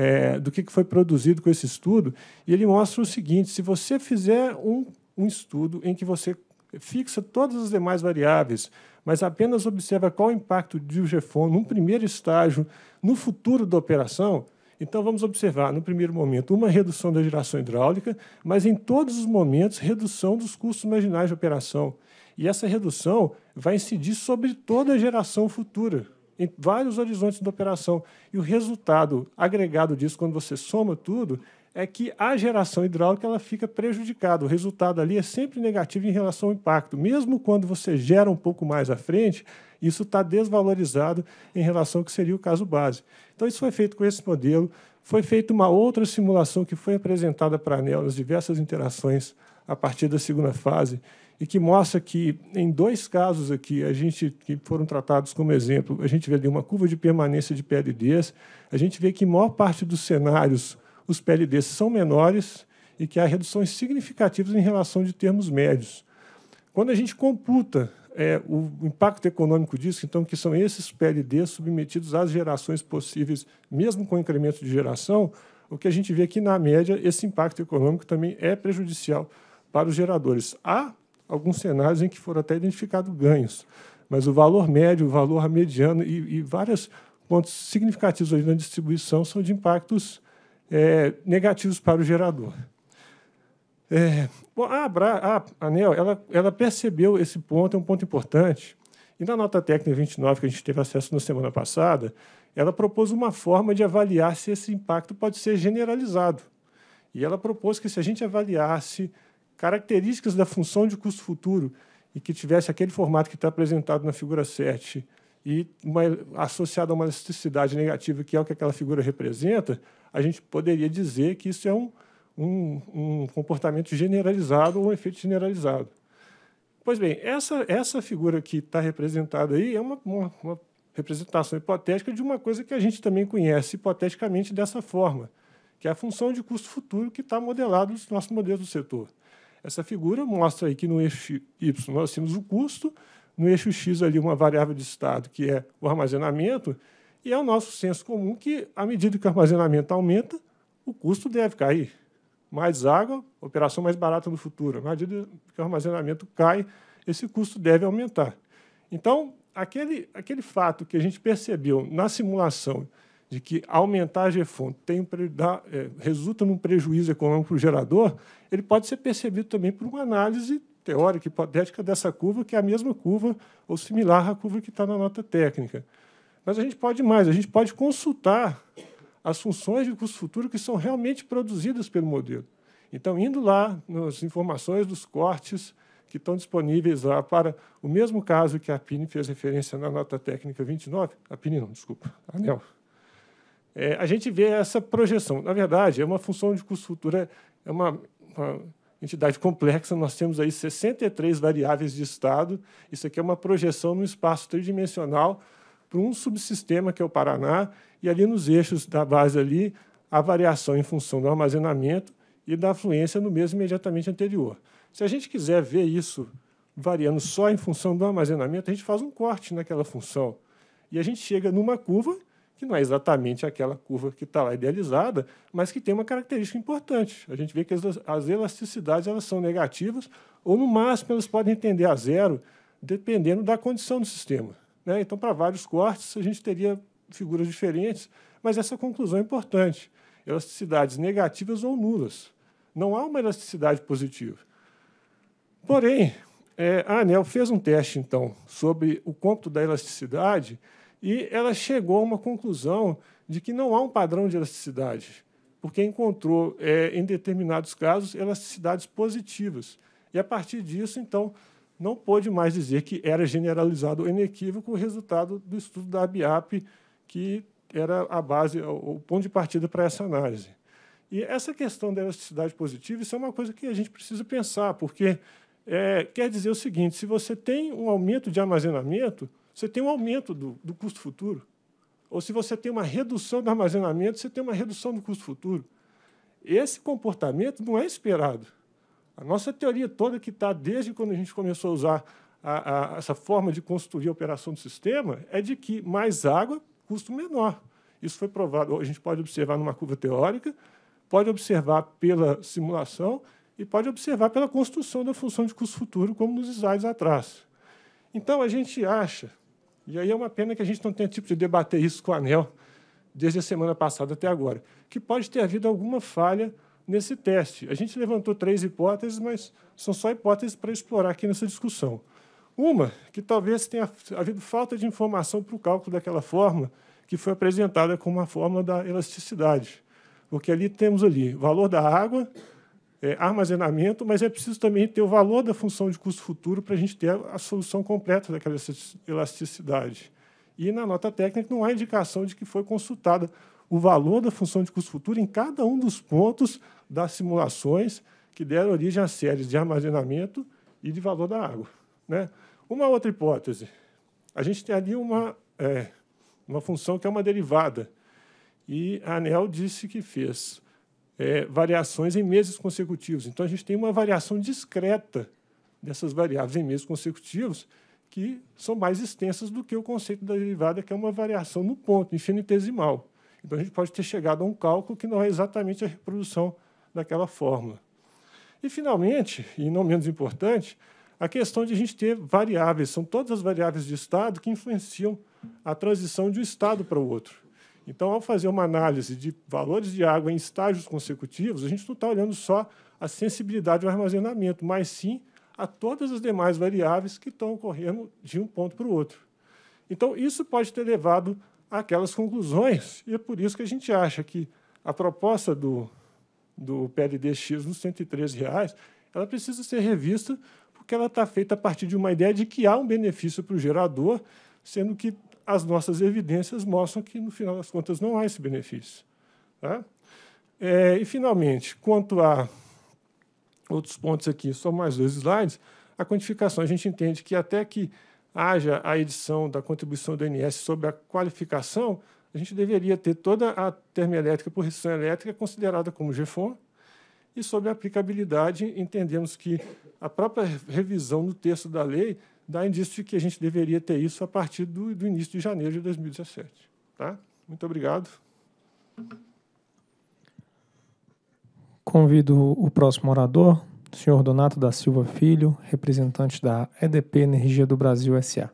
é, do que, foi produzido com esse estudo, e ele mostra o seguinte: se você fizer um, um estudo em que você fixa todas as demais variáveis, mas apenas observa qual o impacto de GFON num primeiro estágio no futuro da operação, então, vamos observar, no primeiro momento, uma redução da geração hidráulica, mas em todos os momentos, redução dos custos marginais de operação. E essa redução vai incidir sobre toda a geração futura em vários horizontes da operação. E o resultado agregado disso, quando você soma tudo, é que a geração hidráulica ela fica prejudicada. O resultado ali é sempre negativo em relação ao impacto. Mesmo quando você gera um pouco mais à frente, isso está desvalorizado em relação ao que seria o caso base. Então, isso foi feito com esse modelo. Foi feita uma outra simulação que foi apresentada para a ANEL nas diversas interações a partir da segunda fase, e que mostra que, em dois casos aqui, a gente, que foram tratados como exemplo, a gente vê ali uma curva de permanência de PLDs, a gente vê que, em maior parte dos cenários, os PLDs são menores e que há reduções significativas em relação de termos médios. Quando a gente computa é, o impacto econômico disso, então, que são esses PLDs submetidos às gerações possíveis, mesmo com incremento de geração, o que a gente vê aqui é na média, esse impacto econômico também é prejudicial para os geradores. Há alguns cenários em que foram até identificados ganhos. Mas o valor médio, o valor mediano e, e vários pontos significativos hoje na distribuição são de impactos é, negativos para o gerador. É, bom, a, Abra, a ANEL ela, ela percebeu esse ponto, é um ponto importante, e na nota técnica 29, que a gente teve acesso na semana passada, ela propôs uma forma de avaliar se esse impacto pode ser generalizado. E ela propôs que, se a gente avaliasse características da função de custo futuro e que tivesse aquele formato que está apresentado na figura 7 e uma, associado a uma elasticidade negativa, que é o que aquela figura representa, a gente poderia dizer que isso é um, um, um comportamento generalizado ou um efeito generalizado. Pois bem, essa, essa figura que está representada aí é uma, uma, uma representação hipotética de uma coisa que a gente também conhece hipoteticamente dessa forma, que é a função de custo futuro que está modelado nos nossos modelos do setor. Essa figura mostra aí que no eixo Y nós temos o custo, no eixo X ali uma variável de estado, que é o armazenamento, e é o nosso senso comum que, à medida que o armazenamento aumenta, o custo deve cair. Mais água, operação mais barata no futuro. À medida que o armazenamento cai, esse custo deve aumentar. Então, aquele, aquele fato que a gente percebeu na simulação de que aumentar a G-fonte é, resulta num prejuízo econômico para o gerador, ele pode ser percebido também por uma análise teórica, hipotética dessa curva, que é a mesma curva ou similar à curva que está na nota técnica. Mas a gente pode mais, a gente pode consultar as funções de custo futuro que são realmente produzidas pelo modelo. Então, indo lá nas informações dos cortes que estão disponíveis lá para o mesmo caso que a PINI fez referência na nota técnica 29, a PINI não, desculpa, ANEL. É, a gente vê essa projeção. Na verdade, é uma função de custo futura é uma, uma entidade complexa, nós temos aí 63 variáveis de estado. Isso aqui é uma projeção no espaço tridimensional para um subsistema que é o Paraná, e ali nos eixos da base ali, a variação em função do armazenamento e da fluência no mesmo imediatamente anterior. Se a gente quiser ver isso variando só em função do armazenamento, a gente faz um corte naquela função. E a gente chega numa curva que não é exatamente aquela curva que está lá idealizada, mas que tem uma característica importante. A gente vê que as, as elasticidades elas são negativas, ou no máximo elas podem tender a zero, dependendo da condição do sistema. Né? Então, para vários cortes, a gente teria figuras diferentes, mas essa conclusão é importante. Elasticidades negativas ou nulas. Não há uma elasticidade positiva. Porém, é, a ANEL fez um teste, então, sobre o cômputo da elasticidade e ela chegou a uma conclusão de que não há um padrão de elasticidade, porque encontrou, é, em determinados casos, elasticidades positivas. E, a partir disso, então, não pôde mais dizer que era generalizado ou inequívoco o resultado do estudo da ABIAP, que era a base, o ponto de partida para essa análise. E essa questão da elasticidade positiva, isso é uma coisa que a gente precisa pensar, porque é, quer dizer o seguinte: se você tem um aumento de armazenamento, você tem um aumento do, do custo futuro. Ou se você tem uma redução do armazenamento, você tem uma redução do custo futuro. Esse comportamento não é esperado. A nossa teoria toda que está desde quando a gente começou a usar a, a, essa forma de construir a operação do sistema é de que mais água, custo menor. Isso foi provado, a gente pode observar numa curva teórica, pode observar pela simulação e pode observar pela construção da função de custo futuro, como nos slides atrás. Então, a gente acha e aí é uma pena que a gente não tenha tipo de debater isso com o ANEL desde a semana passada até agora, que pode ter havido alguma falha nesse teste. A gente levantou três hipóteses, mas são só hipóteses para explorar aqui nessa discussão. Uma, que talvez tenha havido falta de informação para o cálculo daquela forma que foi apresentada como uma forma da elasticidade. Porque ali temos ali o valor da água é, armazenamento, mas é preciso também ter o valor da função de custo futuro para a gente ter a, a solução completa daquela elasticidade. E na nota técnica não há indicação de que foi consultada o valor da função de custo futuro em cada um dos pontos das simulações que deram origem a séries de armazenamento e de valor da água. Né? Uma outra hipótese, a gente tem ali uma, é, uma função que é uma derivada, e a ANEL disse que fez é, variações em meses consecutivos. Então, a gente tem uma variação discreta dessas variáveis em meses consecutivos que são mais extensas do que o conceito da derivada, que é uma variação no ponto, infinitesimal. Então, a gente pode ter chegado a um cálculo que não é exatamente a reprodução daquela fórmula. E, finalmente, e não menos importante, a questão de a gente ter variáveis, são todas as variáveis de estado que influenciam a transição de um estado para o outro. Então, ao fazer uma análise de valores de água em estágios consecutivos, a gente não está olhando só a sensibilidade ao armazenamento, mas sim a todas as demais variáveis que estão ocorrendo de um ponto para o outro. Então, isso pode ter levado àquelas conclusões, e é por isso que a gente acha que a proposta do, do PLDX nos R$ 113,00 ela precisa ser revista porque ela está feita a partir de uma ideia de que há um benefício para o gerador, sendo que as nossas evidências mostram que, no final das contas, não há esse benefício. Tá? É, e, finalmente, quanto a outros pontos aqui, só mais dois slides, a quantificação. A gente entende que até que haja a edição da contribuição do INS sobre a qualificação, a gente deveria ter toda a termoelétrica por restrição elétrica considerada como GFOM, e sobre a aplicabilidade, entendemos que a própria revisão no texto da lei dá indício de que a gente deveria ter isso a partir do, do início de janeiro de 2017. Tá? Muito obrigado. Convido o próximo orador, o senhor Donato da Silva Filho, representante da EDP Energia do Brasil SA.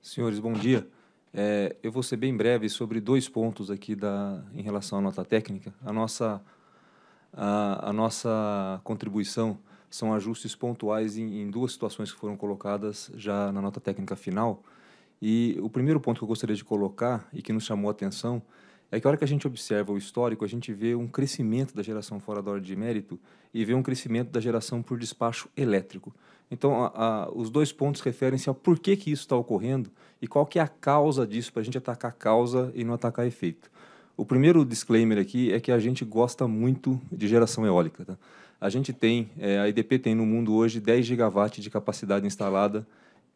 Senhores, bom dia. É, eu vou ser bem breve sobre dois pontos aqui da, em relação à nota técnica. A nossa, a, a nossa contribuição são ajustes pontuais em, em, duas situações que foram colocadas já na nota técnica final. E o primeiro ponto que eu gostaria de colocar e que nos chamou a atenção é que a hora que a gente observa o histórico, a gente vê um crescimento da geração fora da ordem de mérito e vê um crescimento da geração por despacho elétrico. Então, a, a, os dois pontos referem-se ao porquê que isso está ocorrendo e qual que é a causa disso, para a gente atacar a causa e não atacar efeito. O primeiro disclaimer aqui é que a gente gosta muito de geração eólica. Tá? A gente tem, é, a IDP tem no mundo hoje 10 gigawatts de capacidade instalada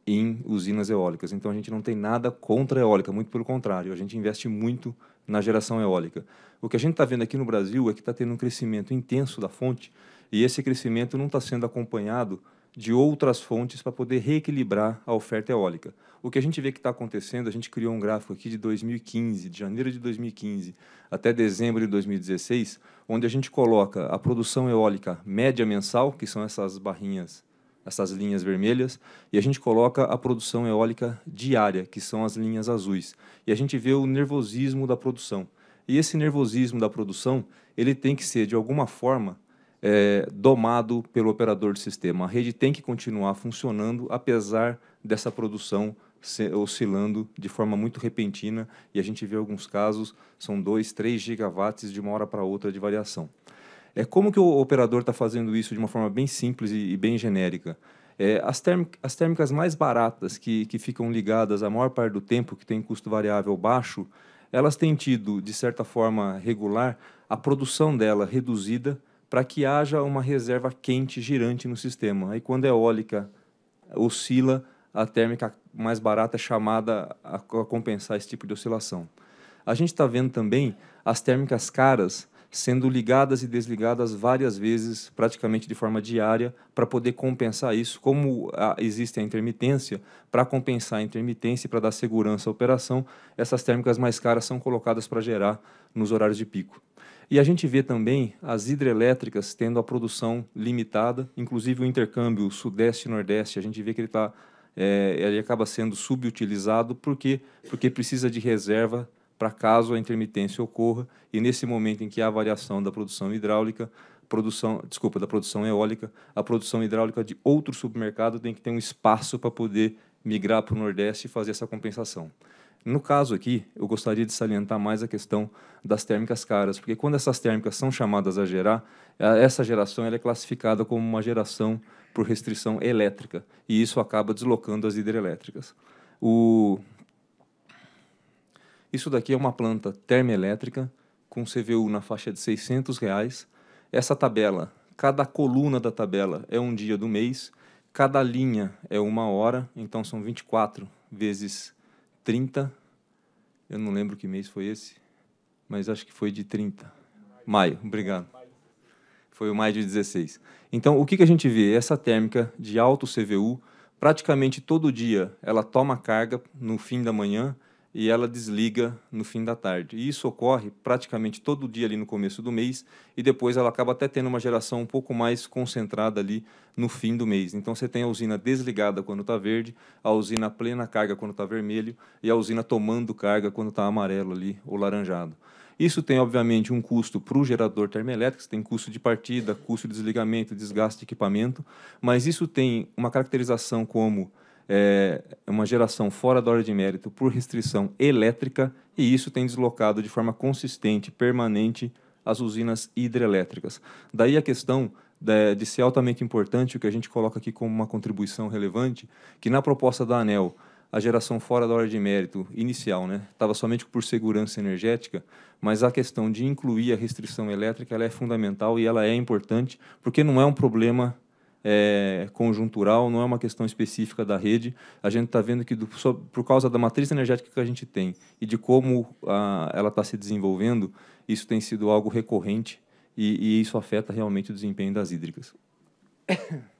em usinas eólicas. Então a gente não tem nada contra a eólica, muito pelo contrário, a gente investe muito na geração eólica. O que a gente está vendo aqui no Brasil é que está tendo um crescimento intenso da fonte e esse crescimento não está sendo acompanhado de outras fontes para poder reequilibrar a oferta eólica. O que a gente vê que está acontecendo, a gente criou um gráfico aqui de 2015, de janeiro de 2015 até dezembro de 2016, onde a gente coloca a produção eólica média mensal, que são essas barrinhas essas linhas vermelhas, e a gente coloca a produção eólica diária, que são as linhas azuis. E a gente vê o nervosismo da produção. E esse nervosismo da produção, ele tem que ser, de alguma forma, é, domado pelo operador de sistema. A rede tem que continuar funcionando, apesar dessa produção oscilando de forma muito repentina, e a gente vê alguns casos, são 2, 3 gigawatts de uma hora para outra de variação. É como que o operador está fazendo isso de uma forma bem simples e, e bem genérica. É, as, térmica, as térmicas mais baratas, que, que ficam ligadas a maior parte do tempo, que tem custo variável baixo, elas têm tido, de certa forma regular, a produção dela reduzida para que haja uma reserva quente girante no sistema. Aí, quando a é eólica oscila, a térmica mais barata é chamada a compensar esse tipo de oscilação. A gente está vendo também as térmicas caras sendo ligadas e desligadas várias vezes, praticamente de forma diária, para poder compensar isso. Como a, ah, existe a intermitência, para compensar a intermitência e para dar segurança à operação, essas térmicas mais caras são colocadas para gerar nos horários de pico. E a gente vê também as hidrelétricas tendo a produção limitada, inclusive o intercâmbio sudeste-nordeste, a gente vê que ele, tá, é, ele acaba sendo subutilizado porque, porque precisa de reserva para caso a intermitência ocorra e nesse momento em que há variação da produção hidráulica, produção, desculpa, da produção eólica, a produção hidráulica de outro submercado tem que ter um espaço para poder migrar para o Nordeste e fazer essa compensação. No caso aqui, eu gostaria de salientar mais a questão das térmicas caras, porque quando essas térmicas são chamadas a gerar, essa geração é classificada como uma geração por restrição elétrica, e isso acaba deslocando as hidrelétricas. O, isso daqui é uma planta termoelétrica com CVU na faixa de 600 reais. Essa tabela, cada coluna da tabela é um dia do mês, cada linha é uma hora, então são 24 vezes 30. Eu não lembro que mês foi esse, mas acho que foi de 30. Maio, obrigado. Foi o maio de 16. Então, o que, que a gente vê? Essa térmica de alto CVU, praticamente todo dia ela toma carga no fim da manhã, e ela desliga no fim da tarde. E isso ocorre praticamente todo dia ali no começo do mês e depois ela acaba até tendo uma geração um pouco mais concentrada ali no fim do mês. Então você tem a usina desligada quando está verde, a usina plena carga quando está vermelho e a usina tomando carga quando está amarelo ali ou laranjado. Isso tem, obviamente, um custo para o gerador termoelétrico, tem custo de partida, custo de desligamento, desgaste de equipamento, mas isso tem uma caracterização como é, uma geração fora da hora de mérito por restrição elétrica, e isso tem deslocado de forma consistente, permanente, as usinas hidrelétricas. Daí a questão de, de ser altamente importante, o que a gente coloca aqui como uma contribuição relevante, que na proposta da ANEL, a geração fora da hora de mérito inicial, né? Estava somente por segurança energética, mas a questão de incluir a restrição elétrica ela é fundamental e ela é importante, porque não é um problema é, conjuntural, não é uma questão específica da rede. A gente está vendo que, do, só, por causa da matriz energética que a gente tem e de como a, ela está se desenvolvendo, isso tem sido algo recorrente e, e isso afeta realmente o desempenho das hídricas.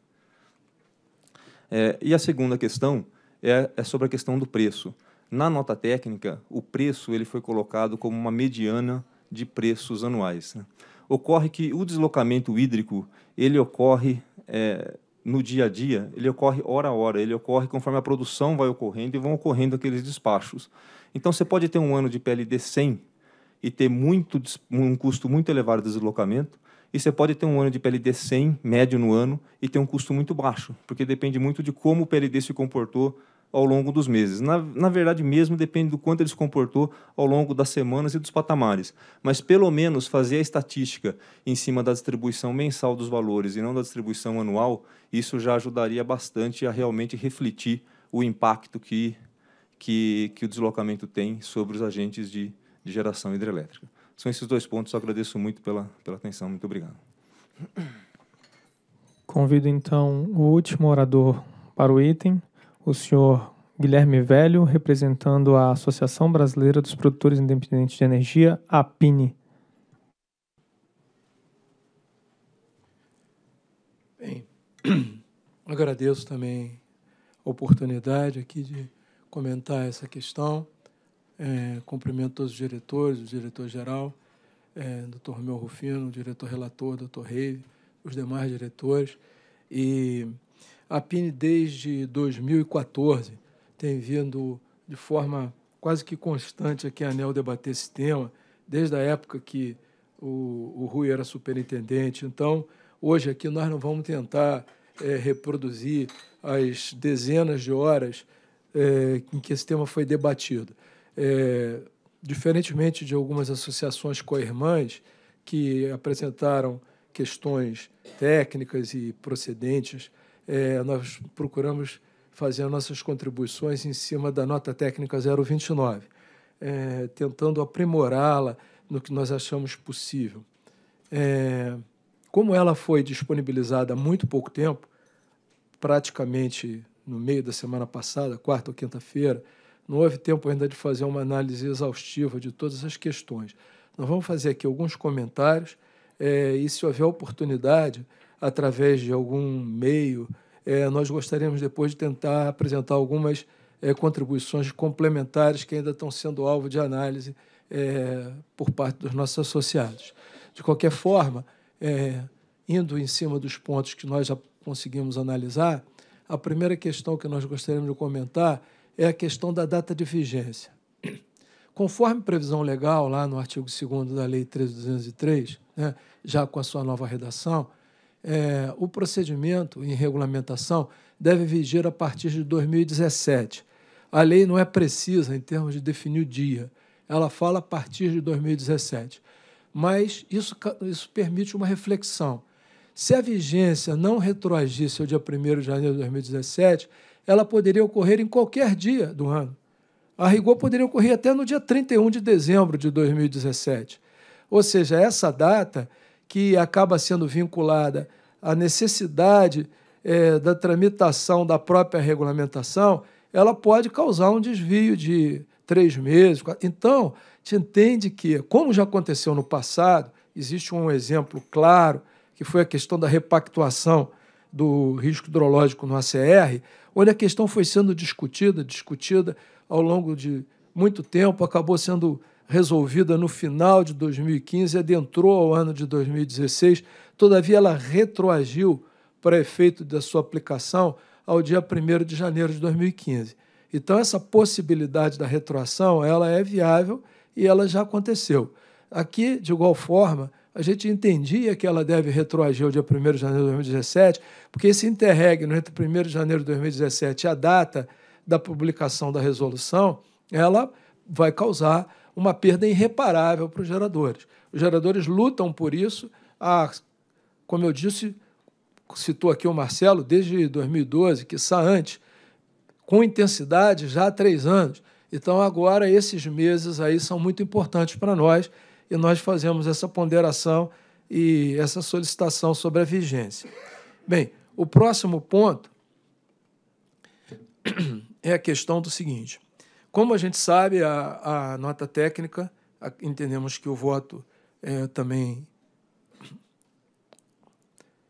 É, e a segunda questão é, é sobre a questão do preço. Na nota técnica, o preço ele foi colocado como uma mediana de preços anuais. Né? ocorre que o deslocamento hídrico ele ocorre é, no dia a dia, ele ocorre hora a hora, ele ocorre conforme a produção vai ocorrendo e vão ocorrendo aqueles despachos. Então você pode ter um ano de PLD 100 e ter muito, um custo muito elevado de deslocamento, e você pode ter um ano de PLD 100 médio no ano e ter um custo muito baixo, porque depende muito de como o PLD se comportou ao longo dos meses. Na, na verdade, mesmo depende do quanto ele se comportou ao longo das semanas e dos patamares. Mas pelo menos fazer a estatística em cima da distribuição mensal dos valores e não da distribuição anual, isso já ajudaria bastante a realmente refletir o impacto que, que, que o deslocamento tem sobre os agentes de, de geração hidrelétrica. São esses dois pontos, eu agradeço muito pela, pela atenção, muito obrigado. Convido então o último orador para o item, o senhor Guilherme Velho, representando a Associação Brasileira dos Produtores Independentes de Energia, APINE. Bem, agradeço também a oportunidade aqui de comentar essa questão. É, cumprimento todos os diretores, o diretor-geral, é, doutor Romeu Rufino, o diretor-relator, doutor Rei, os demais diretores. E a PIN, desde 2014, tem vindo de forma quase que constante aqui a ANEL debater esse tema, desde a época que o, o Rui era superintendente. Então, hoje aqui nós não vamos tentar é, reproduzir as dezenas de horas é, em que esse tema foi debatido. É, diferentemente de algumas associações co-irmãs que apresentaram questões técnicas e procedentes é, nós procuramos fazer nossas contribuições em cima da nota técnica 029, é, tentando aprimorá-la no que nós achamos possível. É, como ela foi disponibilizada há muito pouco tempo, praticamente no meio da semana passada, quarta ou quinta-feira, não houve tempo ainda de fazer uma análise exaustiva de todas as questões. Nós vamos fazer aqui alguns comentários é, e, se houver oportunidade, através de algum meio, é, nós gostaríamos depois de tentar apresentar algumas é, contribuições complementares que ainda estão sendo alvo de análise é, por parte dos nossos associados. De qualquer forma, é, indo em cima dos pontos que nós já conseguimos analisar, a primeira questão que nós gostaríamos de comentar é a questão da data de vigência. Conforme previsão legal, lá no artigo 2 da Lei 13.203, né, já com a sua nova redação, é, o procedimento em regulamentação deve vigir a partir de 2017. A lei não é precisa em termos de definir o dia, ela fala a partir de 2017. Mas isso, isso permite uma reflexão. Se a vigência não retroagisse ao dia 1 de janeiro de 2017, ela poderia ocorrer em qualquer dia do ano. A rigor, poderia ocorrer até no dia 31 de dezembro de 2017. Ou seja, essa data que acaba sendo vinculada à necessidade é, da tramitação da própria regulamentação, ela pode causar um desvio de três meses. Quatro. Então, te entende que, como já aconteceu no passado, existe um exemplo claro, que foi a questão da repactuação do risco hidrológico no ACR, onde a questão foi sendo discutida, discutida ao longo de muito tempo, acabou sendo resolvida no final de 2015, adentrou ao ano de 2016, todavia ela retroagiu para efeito da sua aplicação ao dia 1 de janeiro de 2015. Então, essa possibilidade da retroação ela é viável e ela já aconteceu. Aqui, de igual forma, a gente entendia que ela deve retroagir ao dia 1 de janeiro de 2017, porque esse interregno entre 1 de janeiro de 2017 e a data da publicação da resolução, ela vai causar uma perda irreparável para os geradores. Os geradores lutam por isso, há, como eu disse, citou aqui o Marcelo, desde 2012, que está antes, com intensidade já há três anos. Então, agora, esses meses aí são muito importantes para nós e nós fazemos essa ponderação e essa solicitação sobre a vigência. Bem, o próximo ponto é a questão do seguinte. Como a gente sabe, a, a nota técnica, a, entendemos que o voto é, também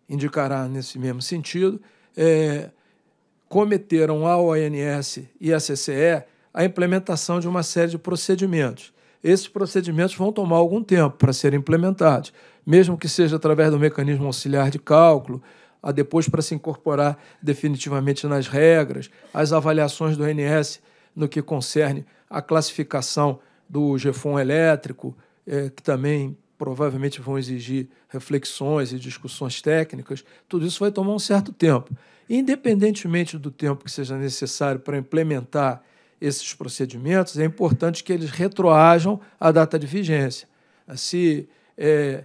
indicará nesse mesmo sentido, é, cometeram a ONS e a CCE a implementação de uma série de procedimentos. Esses procedimentos vão tomar algum tempo para serem implementados, mesmo que seja através do mecanismo auxiliar de cálculo, a depois para se incorporar definitivamente nas regras, as avaliações do ONS no que concerne a classificação do GFON elétrico, é, que também provavelmente vão exigir reflexões e discussões técnicas, tudo isso vai tomar um certo tempo. Independentemente do tempo que seja necessário para implementar esses procedimentos, é importante que eles retroajam a data de vigência. Se é,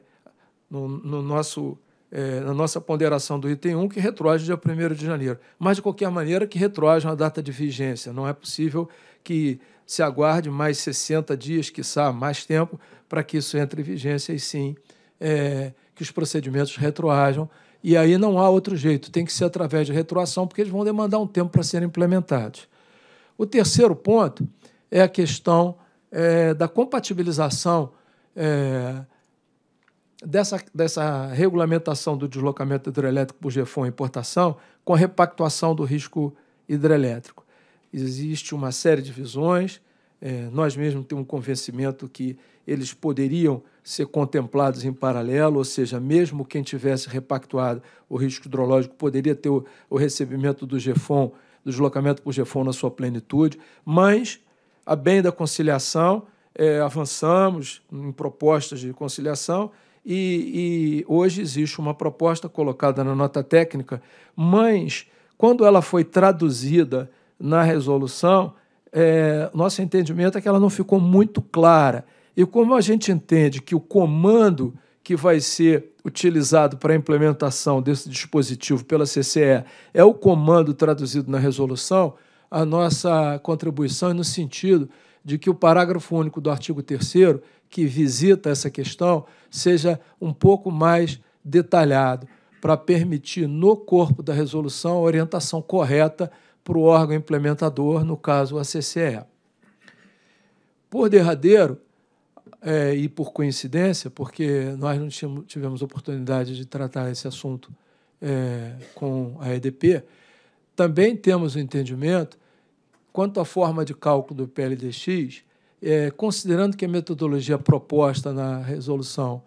no, no, nosso é, na nossa ponderação do item 1, que retroage dia 1 de janeiro. Mas, de qualquer maneira, que retroage uma data de vigência. Não é possível que se aguarde mais 60 dias, quiçá mais tempo, para que isso entre em vigência e sim é, que os procedimentos retroajam. E aí não há outro jeito, tem que ser através de retroação, porque eles vão demandar um tempo para serem implementados. O terceiro ponto é a questão é, da compatibilização é, dessa, dessa regulamentação do deslocamento hidrelétrico por GFOM importação com a repactuação do risco hidrelétrico. Existe uma série de visões, é, nós mesmos temos um convencimento que eles poderiam ser contemplados em paralelo, ou seja, mesmo quem tivesse repactuado o risco hidrológico poderia ter o, o recebimento do GFOM, do deslocamento por GFOM na sua plenitude, mas, a bem da conciliação, é, avançamos em propostas de conciliação e, e hoje existe uma proposta colocada na nota técnica, mas quando ela foi traduzida na resolução, é, nosso entendimento é que ela não ficou muito clara. E como a gente entende que o comando que vai ser utilizado para a implementação desse dispositivo pela CCE é o comando traduzido na resolução, a nossa contribuição é no sentido de que o parágrafo único do artigo 3 que visita essa questão seja um pouco mais detalhado, para permitir no corpo da resolução a orientação correta para o órgão implementador, no caso a CCE. Por derradeiro, é, e por coincidência, porque nós não tivemos oportunidade de tratar esse assunto é, com a EDP, também temos o um entendimento quanto à forma de cálculo do PLDX, é, considerando que a metodologia proposta na resolução,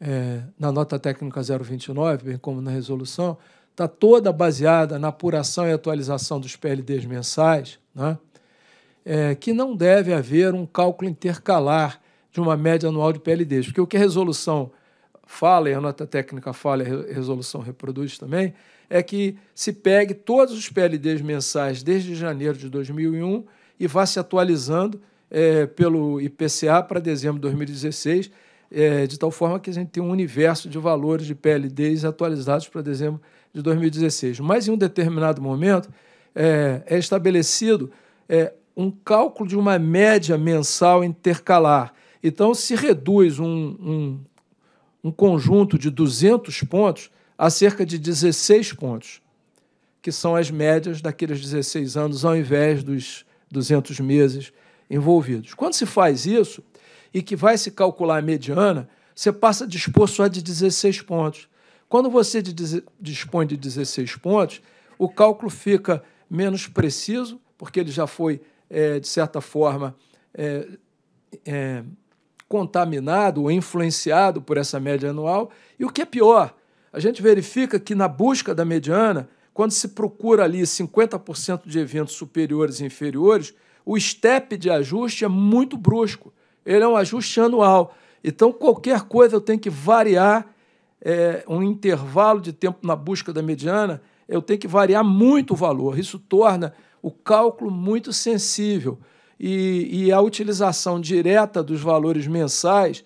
é, na nota técnica 029, bem como na resolução, está toda baseada na apuração e atualização dos PLDs mensais, né? é, que não deve haver um cálculo intercalar de uma média anual de PLDs, porque o que a resolução fala, e a nota técnica fala, e a resolução reproduz também, é que se pegue todos os PLDs mensais desde janeiro de 2001 e vá se atualizando é, pelo IPCA para dezembro de 2016, é, de tal forma que a gente tem um universo de valores de PLDs atualizados para dezembro de 2016. Mas em um determinado momento é, é estabelecido é, um cálculo de uma média mensal intercalar. Então se reduz um, um, um conjunto de 200 pontos a cerca de 16 pontos, que são as médias daqueles 16 anos, ao invés dos 200 meses envolvidos. Quando se faz isso e que vai se calcular a mediana, você passa a dispor só de 16 pontos. Quando você dispõe de 16 pontos, o cálculo fica menos preciso, porque ele já foi, é, de certa forma, é, é, contaminado ou influenciado por essa média anual. E o que é pior, a gente verifica que na busca da mediana, quando se procura ali 50% de eventos superiores e inferiores, o step de ajuste é muito brusco. Ele é um ajuste anual. Então, qualquer coisa eu tenho que variar é, um intervalo de tempo na busca da mediana, eu tenho que variar muito o valor. Isso torna o cálculo muito sensível. E, e a utilização direta dos valores mensais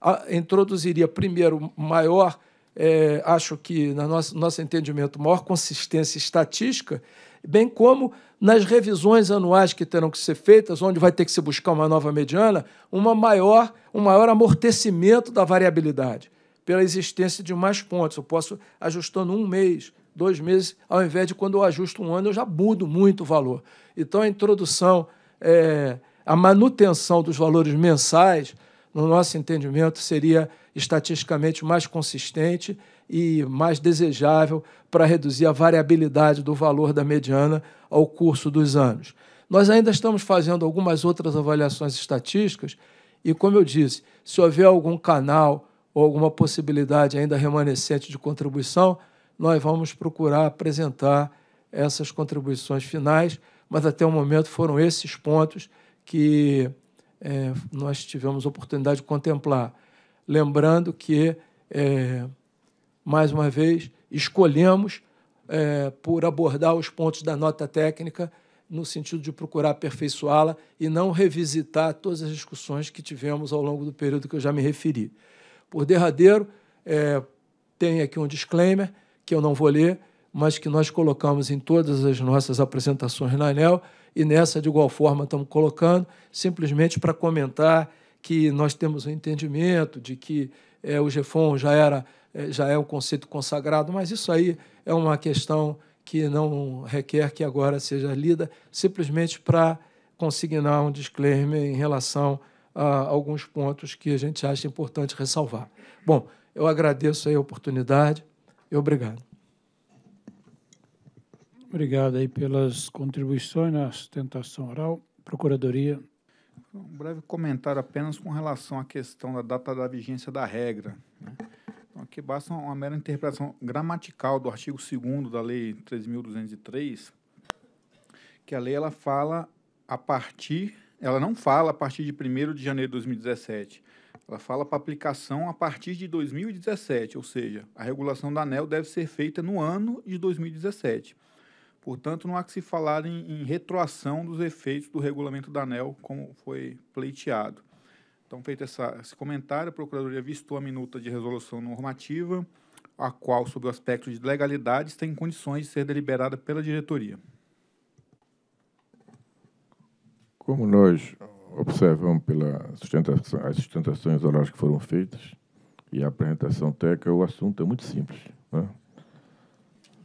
a, introduziria, primeiro, maior, é, acho que, no nosso, nosso entendimento, maior consistência estatística bem como nas revisões anuais que terão que ser feitas, onde vai ter que se buscar uma nova mediana, uma maior, um maior amortecimento da variabilidade, pela existência de mais pontos. Eu posso ajustando um mês, dois meses, ao invés de quando eu ajusto um ano, eu já mudo muito o valor. Então, a introdução, é, a manutenção dos valores mensais, no nosso entendimento, seria estatisticamente mais consistente e mais desejável para reduzir a variabilidade do valor da mediana ao curso dos anos. Nós ainda estamos fazendo algumas outras avaliações estatísticas e, como eu disse, se houver algum canal ou alguma possibilidade ainda remanescente de contribuição, nós vamos procurar apresentar essas contribuições finais, mas até o momento foram esses pontos que é, nós tivemos oportunidade de contemplar. Lembrando que é, mais uma vez, escolhemos é, por abordar os pontos da nota técnica no sentido de procurar aperfeiçoá-la e não revisitar todas as discussões que tivemos ao longo do período que eu já me referi. Por derradeiro, é, tem aqui um disclaimer que eu não vou ler, mas que nós colocamos em todas as nossas apresentações na ANEL e nessa, de igual forma, estamos colocando, simplesmente para comentar que nós temos o um entendimento de que é, o GFON já era é, já é um conceito consagrado, mas isso aí é uma questão que não requer que agora seja lida, simplesmente para consignar um disclaimer em relação a alguns pontos que a gente acha importante ressalvar. Bom, eu agradeço a oportunidade e obrigado. Obrigado aí pelas contribuições na sustentação oral. Procuradoria, um breve comentário apenas com relação à questão da data da vigência da regra. Né? Então, aqui basta uma mera interpretação gramatical do artigo 2 da Lei 3.203, que a lei ela fala a partir, ela não fala a partir de 1 de janeiro de 2017, ela fala para aplicação a partir de 2017, ou seja, a regulação da ANEL deve ser feita no ano de 2017. Portanto, não há que se falar em, em retroação dos efeitos do regulamento da ANEL, como foi pleiteado. Então, feito essa, esse comentário, a Procuradoria vistou a minuta de resolução normativa, a qual, sob o aspecto de legalidade, está em condições de ser deliberada pela diretoria. Como nós observamos pelas as sustentações orais que foram feitas e a apresentação técnica, o assunto é muito simples. Né?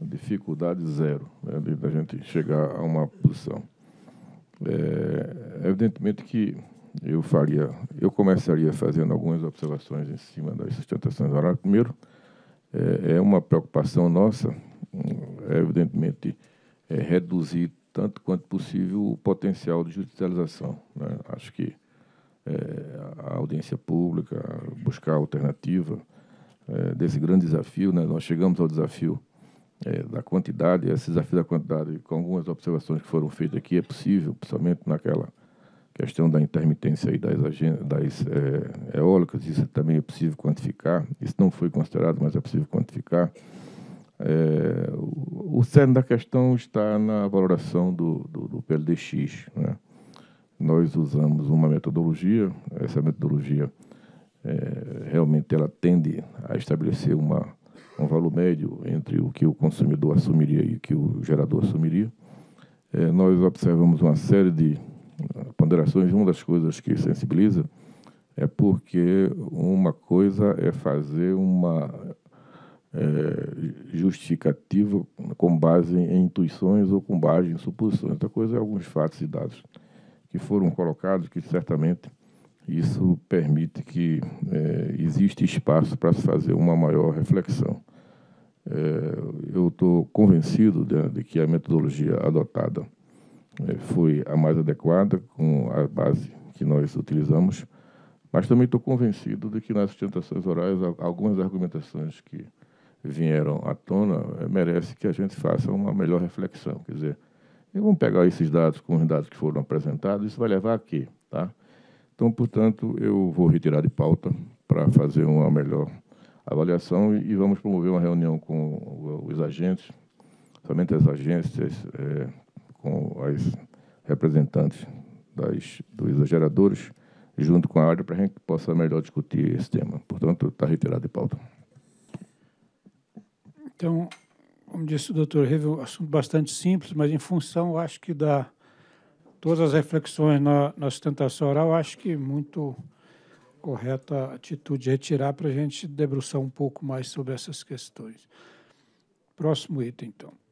dificuldade zero né, da gente chegar a uma posição. É, evidentemente que eu faria, eu começaria fazendo algumas observações em cima das sustentações orais. Primeiro, é, é uma preocupação nossa, é, evidentemente, é, reduzir tanto quanto possível o potencial de judicialização. Né? Acho que é, a audiência pública, buscar alternativa é, desse grande desafio, né? nós chegamos ao desafio é, da quantidade, esse desafio da quantidade, com algumas observações que foram feitas aqui, é possível, principalmente naquela questão da intermitência aí das, das é, eólicas, isso também é possível quantificar, isso não foi considerado, mas é possível quantificar. É, o, o cerne da questão está na valoração do, do, do PLDX. Né? Nós usamos uma metodologia, essa metodologia é, realmente ela tende a estabelecer uma, um valor médio entre o que o consumidor assumiria e o que o gerador assumiria. É, nós observamos uma série de ah, ponderações. Uma das coisas que sensibiliza é porque uma coisa é fazer uma é, justificativa com base em intuições ou com base em suposições. Outra coisa é alguns fatos e dados que foram colocados que certamente isso permite que é, existe espaço para se fazer uma maior reflexão. Eh, eu estou convencido de, de, que a metodologia adotada eh, foi a mais adequada com a base que nós utilizamos, mas também estou convencido de que nas sustentações orais algumas argumentações que vieram à tona eh, merece que a gente faça uma melhor reflexão. Quer dizer, vamos pegar esses dados com os dados que foram apresentados, isso vai levar a quê? Tá? Então, portanto, eu vou retirar de pauta para fazer uma melhor avaliação e vamos promover uma reunião com os agentes, somente as agências, é, com as representantes das, dos exageradores, junto com a área, para a gente possa melhor discutir esse tema. Portanto, está retirado de pauta. Então, como disse o doutor Revel, um assunto bastante simples, mas em função, acho que da todas as reflexões na, na sustentação oral, acho que muito correta atitude retirar para a gente debruçar um pouco mais sobre essas questões. Próximo item, então.